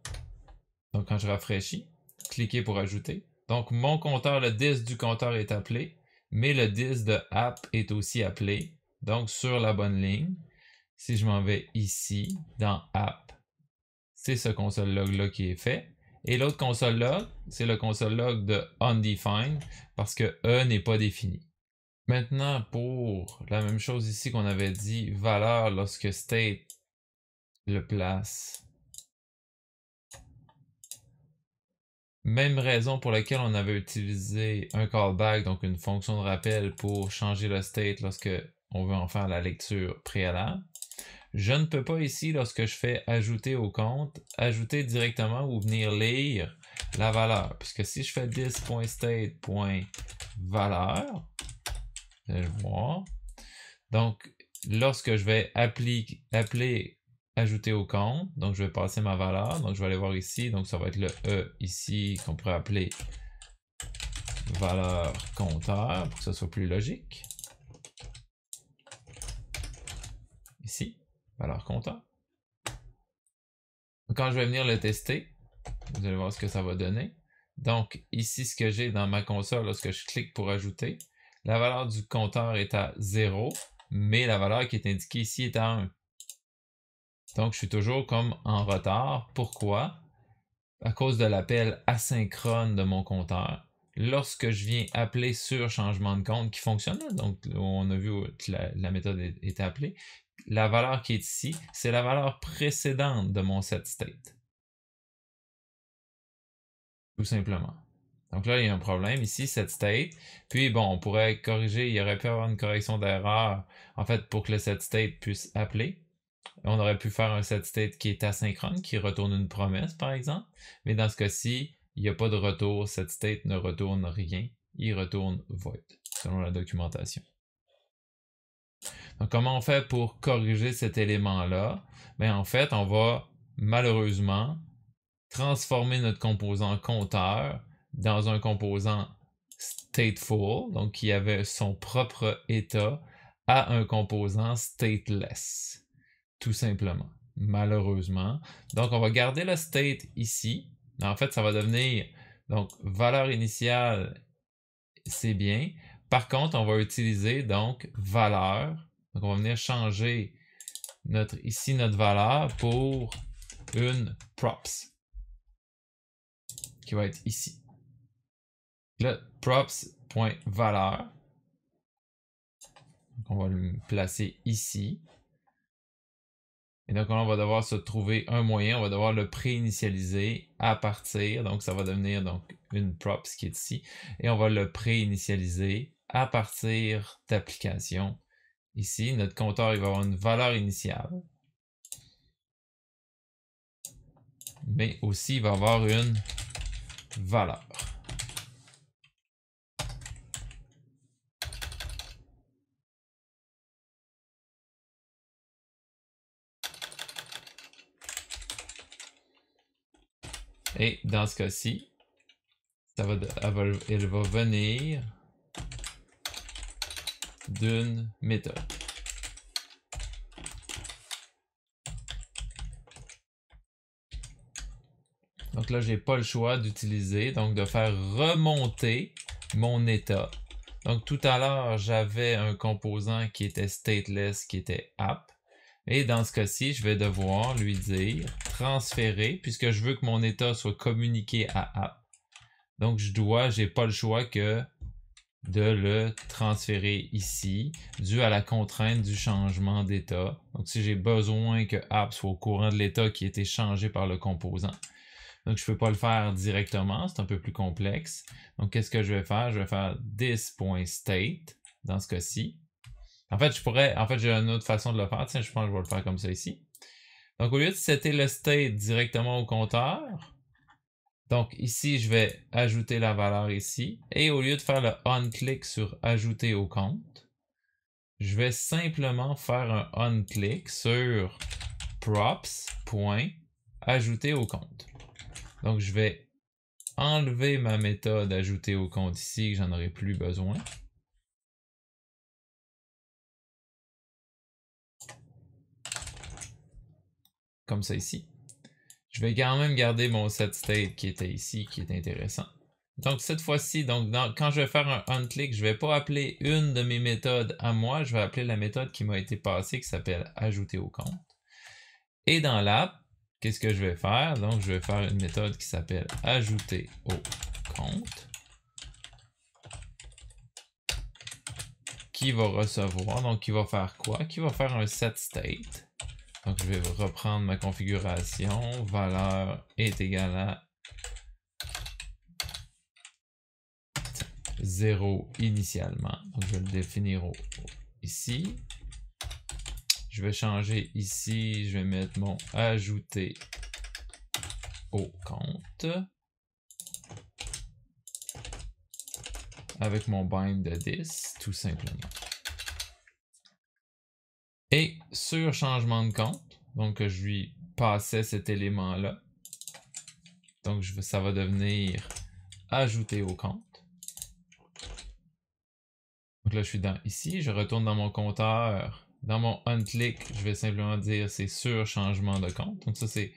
donc quand je rafraîchis, cliquez pour ajouter. Donc, mon compteur, le disque du compteur est appelé, mais le disque de app est aussi appelé, donc sur la bonne ligne. Si je m'en vais ici, dans app, c'est ce console log-là qui est fait. Et l'autre console log, c'est le console log de undefined parce que E n'est pas défini. Maintenant, pour la même chose ici qu'on avait dit, valeur lorsque state le place Même raison pour laquelle on avait utilisé un callback, donc une fonction de rappel pour changer le state lorsque on veut en faire la lecture préalable. Je ne peux pas ici, lorsque je fais ajouter au compte, ajouter directement ou venir lire la valeur. Puisque si je fais 10.state.valeur, je vais voir. Donc, lorsque je vais appeler ajouter au compte. Donc, je vais passer ma valeur. Donc, je vais aller voir ici. Donc, ça va être le E ici qu'on pourrait appeler valeur compteur pour que ce soit plus logique. Ici, valeur compteur. quand je vais venir le tester, vous allez voir ce que ça va donner. Donc, ici, ce que j'ai dans ma console, lorsque je clique pour ajouter, la valeur du compteur est à 0, mais la valeur qui est indiquée ici est à 1. Donc, je suis toujours comme en retard. Pourquoi? À cause de l'appel asynchrone de mon compteur. Lorsque je viens appeler sur changement de compte qui fonctionne, donc on a vu que la, méthode est, appelée, la valeur qui est ici, c'est la valeur précédente de mon set state. Tout simplement. Donc là, il y a un problème ici, set state. Puis bon, on pourrait corriger, il y aurait pu avoir une correction d'erreur, en fait, pour que le set state puisse appeler. On aurait pu faire un set state qui est asynchrone, qui retourne une promesse, par exemple. Mais dans ce cas-ci, il n'y a pas de retour. Set state ne retourne rien. Il retourne void, selon la documentation. Donc, comment on fait pour corriger cet élément-là? Ben, en fait, on va malheureusement transformer notre composant compteur dans un composant stateful, donc qui avait son propre état, à un composant stateless tout simplement, malheureusement. Donc, on va garder le state ici. En fait, ça va devenir, donc, valeur initiale, c'est bien. Par contre, on va utiliser, donc, valeur. Donc, on va venir changer notre, ici notre valeur pour une props qui va être ici. Là, props.valeur. On va le placer ici. Et donc on va devoir se trouver un moyen, on va devoir le pré-initialiser à partir, donc ça va devenir donc une props qui est ici, et on va le pré-initialiser à partir d'application. Ici, notre compteur, il va avoir une valeur initiale, mais aussi il va avoir une valeur. Et dans ce cas-ci, ça va, venir d'une méthode. Donc là, j'ai pas le choix d'utiliser, donc de faire remonter mon état. Donc tout à l'heure, j'avais un composant qui était stateless, qui était app. Et dans ce cas-ci, je vais devoir lui dire transférer, puisque je veux que mon état soit communiqué à app. Donc, je dois, j'ai pas le choix que de le transférer ici, dû à la contrainte du changement d'état. Donc, si j'ai besoin que app soit au courant de l'état qui a été changé par le composant. Donc, je ne peux pas le faire directement, c'est un peu plus complexe. Donc, qu'est-ce que je vais faire? Je vais faire this.state dans ce cas-ci. En fait, je pourrais. En fait, j'ai une autre façon de le faire. je pense que je vais le faire comme ça ici. Donc, au lieu de setter le state directement au compteur, donc ici, je vais ajouter la valeur ici. Et au lieu de faire le on-click sur ajouter au compte, je vais simplement faire un on-click sur props.ajouter au compte. Donc, je vais enlever ma méthode ajouter au compte ici, que j'en aurai plus besoin. comme ça ici. Je vais quand même garder mon set state qui était ici, qui est intéressant. Donc cette fois-ci, donc quand je vais faire un on-click, je ne vais pas appeler une de mes méthodes à moi, je vais appeler la méthode qui m'a été passée qui s'appelle ajouter au compte. Et dans l'app, qu'est-ce que je vais faire? Donc je vais faire une méthode qui s'appelle ajouter au compte qui va recevoir, donc qui va faire quoi? Qui va faire un set state donc je vais reprendre ma configuration. Valeur est égale à 0 initialement. Donc je vais le définir ici. Je vais changer ici, je vais mettre mon ajouter au compte avec mon bind de 10 tout simplement. Et sur changement de compte, donc je lui passais cet élément-là. Donc ça va devenir ajouter au compte. Donc là, je suis dans ici, je retourne dans mon compteur. Dans mon onClick, je vais simplement dire c'est sur changement de compte. Donc ça, c'est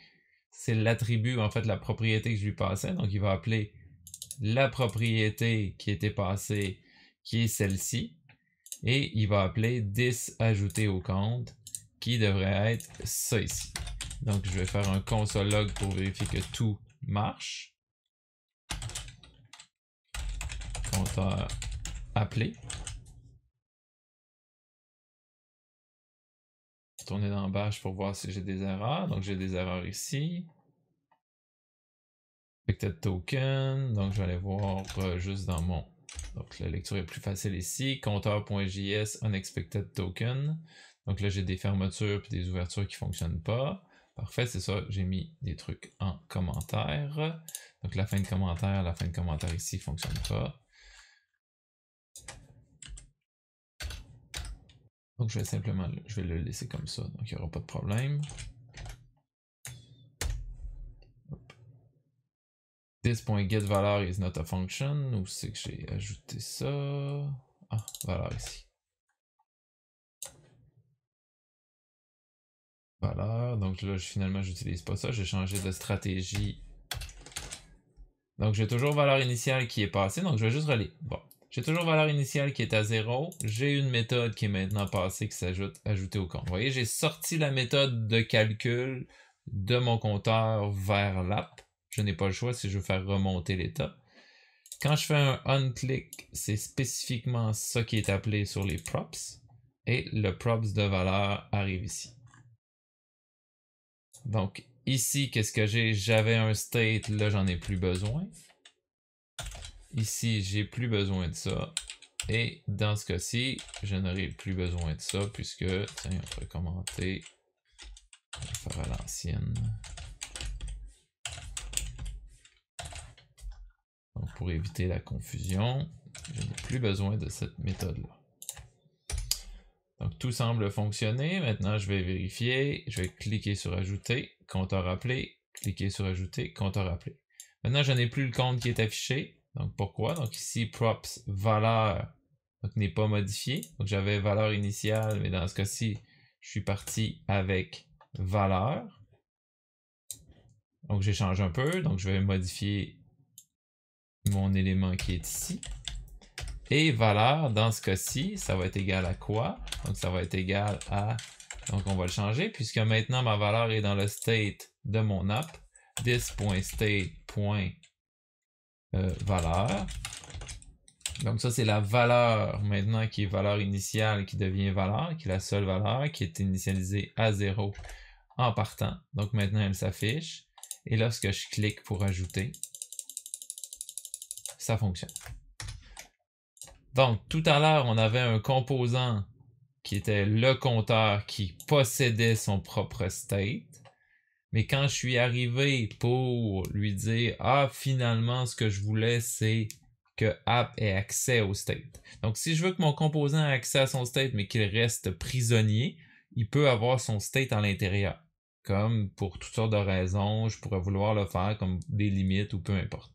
l'attribut, en fait, la propriété que je lui passais. Donc, il va appeler la propriété qui était passée, qui est celle-ci. Et il va appeler 10 ajouté au compte qui devrait être ça ici. Donc, je vais faire un console log pour vérifier que tout marche. Compteur appelé. Tourner dans Bash pour voir si j'ai des erreurs. Donc, j'ai des erreurs ici. Expected token. Donc, je vais aller voir euh, juste dans mon donc la lecture est plus facile ici. Compteur.js unexpected token. Donc là, j'ai des fermetures et des ouvertures qui ne fonctionnent pas. Parfait, c'est ça. J'ai mis des trucs en commentaire. Donc la fin de commentaire, la fin de commentaire ici ne fonctionne pas. Donc je vais simplement je vais le laisser comme ça. Donc il n'y aura pas de problème. valeur is not a function. Où c'est que j'ai ajouté ça? Ah, valeur ici. Valeur. Donc là, je, finalement, j'utilise pas ça. J'ai changé de stratégie. Donc j'ai toujours valeur initiale qui est passée. Donc je vais juste relier. Bon. J'ai toujours valeur initiale qui est à 0. J'ai une méthode qui est maintenant passée qui s'ajoute ajoutée au compte. Vous voyez, j'ai sorti la méthode de calcul de mon compteur vers l'app. Je n'ai pas le choix si je veux faire remonter l'état. Quand je fais un on-click, c'est spécifiquement ça qui est appelé sur les props. Et le props de valeur arrive ici. Donc ici, qu'est-ce que j'ai? J'avais un state, là j'en ai plus besoin. Ici, j'ai plus besoin de ça. Et dans ce cas-ci, je n'aurai plus besoin de ça puisque, tiens, on peut commenter. On va faire à l'ancienne. Donc pour éviter la confusion, je n'ai plus besoin de cette méthode-là. Donc tout semble fonctionner. Maintenant, je vais vérifier. Je vais cliquer sur Ajouter, à rappeler, cliquer sur Ajouter, Compte à rappeler. Maintenant, je n'ai plus le compte qui est affiché. Donc pourquoi? Donc ici, props valeur n'est pas modifié. Donc j'avais valeur initiale, mais dans ce cas-ci, je suis parti avec valeur. Donc j'ai changé un peu. Donc je vais modifier mon élément qui est ici. Et valeur, dans ce cas-ci, ça va être égal à quoi? Donc, ça va être égal à... Donc, on va le changer, puisque maintenant, ma valeur est dans le state de mon app. This.state.valeur. Euh, donc, ça, c'est la valeur maintenant qui est valeur initiale, qui devient valeur, qui est la seule valeur, qui est initialisée à 0 en partant. Donc, maintenant, elle s'affiche. Et lorsque je clique pour ajouter, ça fonctionne. Donc, tout à l'heure, on avait un composant qui était le compteur qui possédait son propre state. Mais quand je suis arrivé pour lui dire, ah, finalement, ce que je voulais, c'est que app ait accès au state. Donc, si je veux que mon composant ait accès à son state, mais qu'il reste prisonnier, il peut avoir son state à l'intérieur. Comme pour toutes sortes de raisons, je pourrais vouloir le faire comme des limites ou peu importe.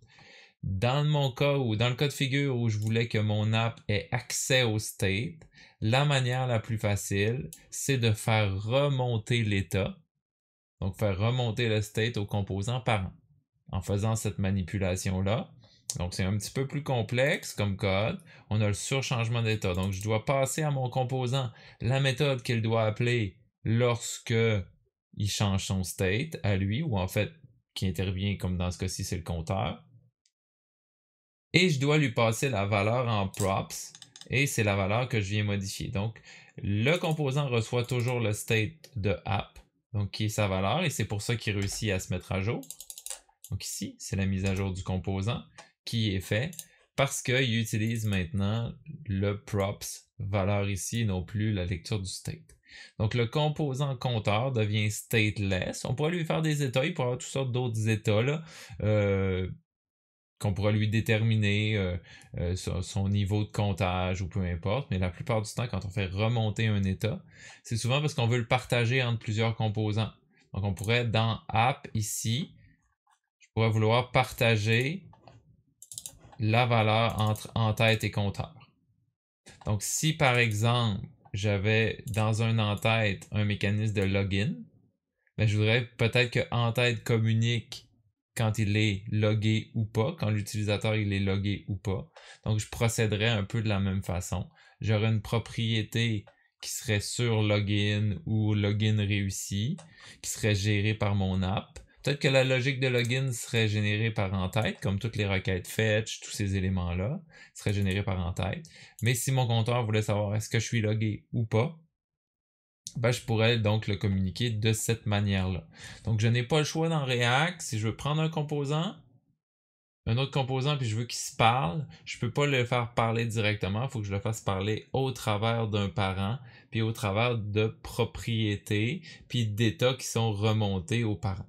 Dans mon cas ou dans le cas de figure où je voulais que mon app ait accès au state, la manière la plus facile, c'est de faire remonter l'état, donc faire remonter le state au composant parent en faisant cette manipulation-là. Donc, c'est un petit peu plus complexe comme code. On a le surchangement d'état. Donc, je dois passer à mon composant la méthode qu'il doit appeler lorsque il change son state à lui, ou en fait, qui intervient, comme dans ce cas-ci, c'est le compteur. Et je dois lui passer la valeur en props. Et c'est la valeur que je viens modifier. Donc, le composant reçoit toujours le state de app, donc qui est sa valeur. Et c'est pour ça qu'il réussit à se mettre à jour. Donc ici, c'est la mise à jour du composant qui est fait parce qu'il utilise maintenant le props valeur ici, non plus la lecture du state. Donc le composant compteur devient stateless. On pourrait lui faire des états, il pourrait avoir toutes sortes d'autres états euh, qu'on pourrait lui déterminer euh, euh, son, niveau de comptage ou peu importe. Mais la plupart du temps, quand on fait remonter un état, c'est souvent parce qu'on veut le partager entre plusieurs composants. Donc, on pourrait, dans App, ici, je pourrais vouloir partager la valeur entre en-tête et compteur. Donc, si par exemple, j'avais dans un en-tête un mécanisme de login, ben, je voudrais peut-être que en-tête communique quand il est logué ou pas, quand l'utilisateur il est logué ou pas. Donc, je procéderais un peu de la même façon. J'aurais une propriété qui serait sur login ou login réussi, qui serait gérée par mon app. Peut-être que la logique de login serait générée par en tête, comme toutes les requêtes fetch, tous ces éléments-là, seraient générés par en tête. Mais si mon compteur voulait savoir est-ce que je suis logué ou pas, ben, je pourrais donc le communiquer de cette manière-là. Donc, je n'ai pas le choix dans React. Si je veux prendre un composant, un autre composant, puis je veux qu'il se parle, je ne peux pas le faire parler directement. Il faut que je le fasse parler au travers d'un parent, puis au travers de propriétés, puis d'états qui sont remontés aux parents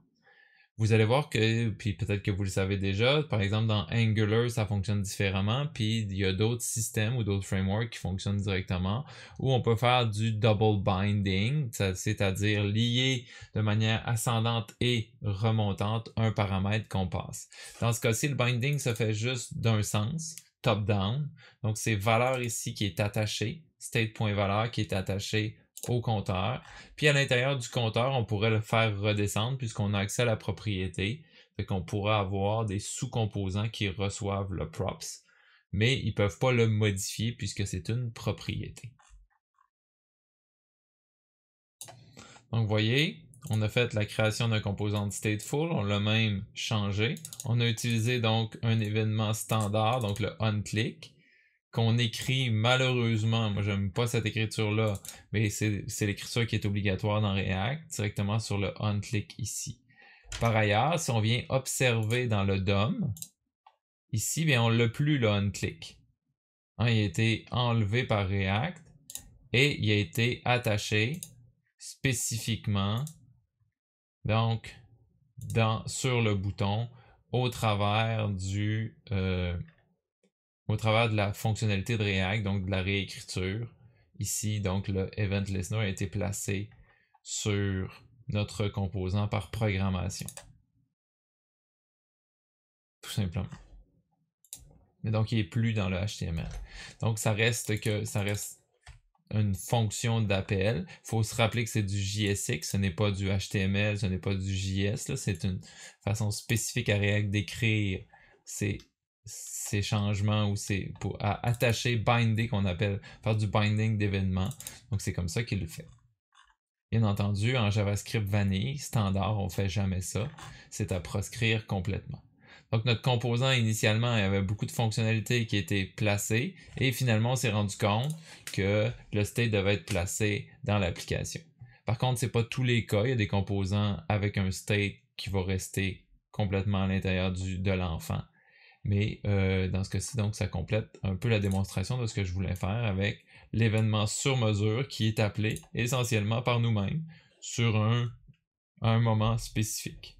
vous allez voir que, puis peut-être que vous le savez déjà, par exemple dans Angular, ça fonctionne différemment, puis il y a d'autres systèmes ou d'autres frameworks qui fonctionnent directement, où on peut faire du double binding, c'est-à-dire lier de manière ascendante et remontante un paramètre qu'on passe. Dans ce cas-ci, le binding se fait juste d'un sens, top-down, donc c'est valeur ici qui est attachée, state.valeur qui est attachée au compteur. Puis à l'intérieur du compteur, on pourrait le faire redescendre puisqu'on a accès à la propriété. Fait qu'on pourrait avoir des sous-composants qui reçoivent le props, mais ils ne peuvent pas le modifier puisque c'est une propriété. Donc, vous voyez, on a fait la création d'un composant stateful, on l'a même changé. On a utilisé donc un événement standard, donc le onClick qu'on écrit malheureusement. Moi, j'aime pas cette écriture-là, mais c'est l'écriture qui est obligatoire dans React, directement sur le on-click ici. Par ailleurs, si on vient observer dans le DOM, ici, bien, on l'a plus le on hein, il a été enlevé par React et il a été attaché spécifiquement donc dans, sur le bouton au travers du, euh, au travers de la fonctionnalité de React, donc de la réécriture. Ici, donc, le Event Listener a été placé sur notre composant par programmation. Tout simplement. Mais donc, il n'est plus dans le HTML. Donc, ça reste que ça reste une fonction d'appel. Il faut se rappeler que c'est du JSX, ce n'est pas du HTML, ce n'est pas du JS. C'est une façon spécifique à React d'écrire ces ces changements ou ces, pour à attacher, binder qu'on appelle, faire du binding d'événements. Donc c'est comme ça qu'il le fait. Bien entendu, en JavaScript vanille, standard, on ne fait jamais ça. C'est à proscrire complètement. Donc notre composant initialement il y avait beaucoup de fonctionnalités qui étaient placées et finalement on s'est rendu compte que le state devait être placé dans l'application. Par contre, ce n'est pas tous les cas. Il y a des composants avec un state qui va rester complètement à l'intérieur de l'enfant. Mais euh, dans ce cas-ci, donc, ça complète un peu la démonstration de ce que je voulais faire avec l'événement sur mesure qui est appelé essentiellement par nous-mêmes sur un moment spécifique.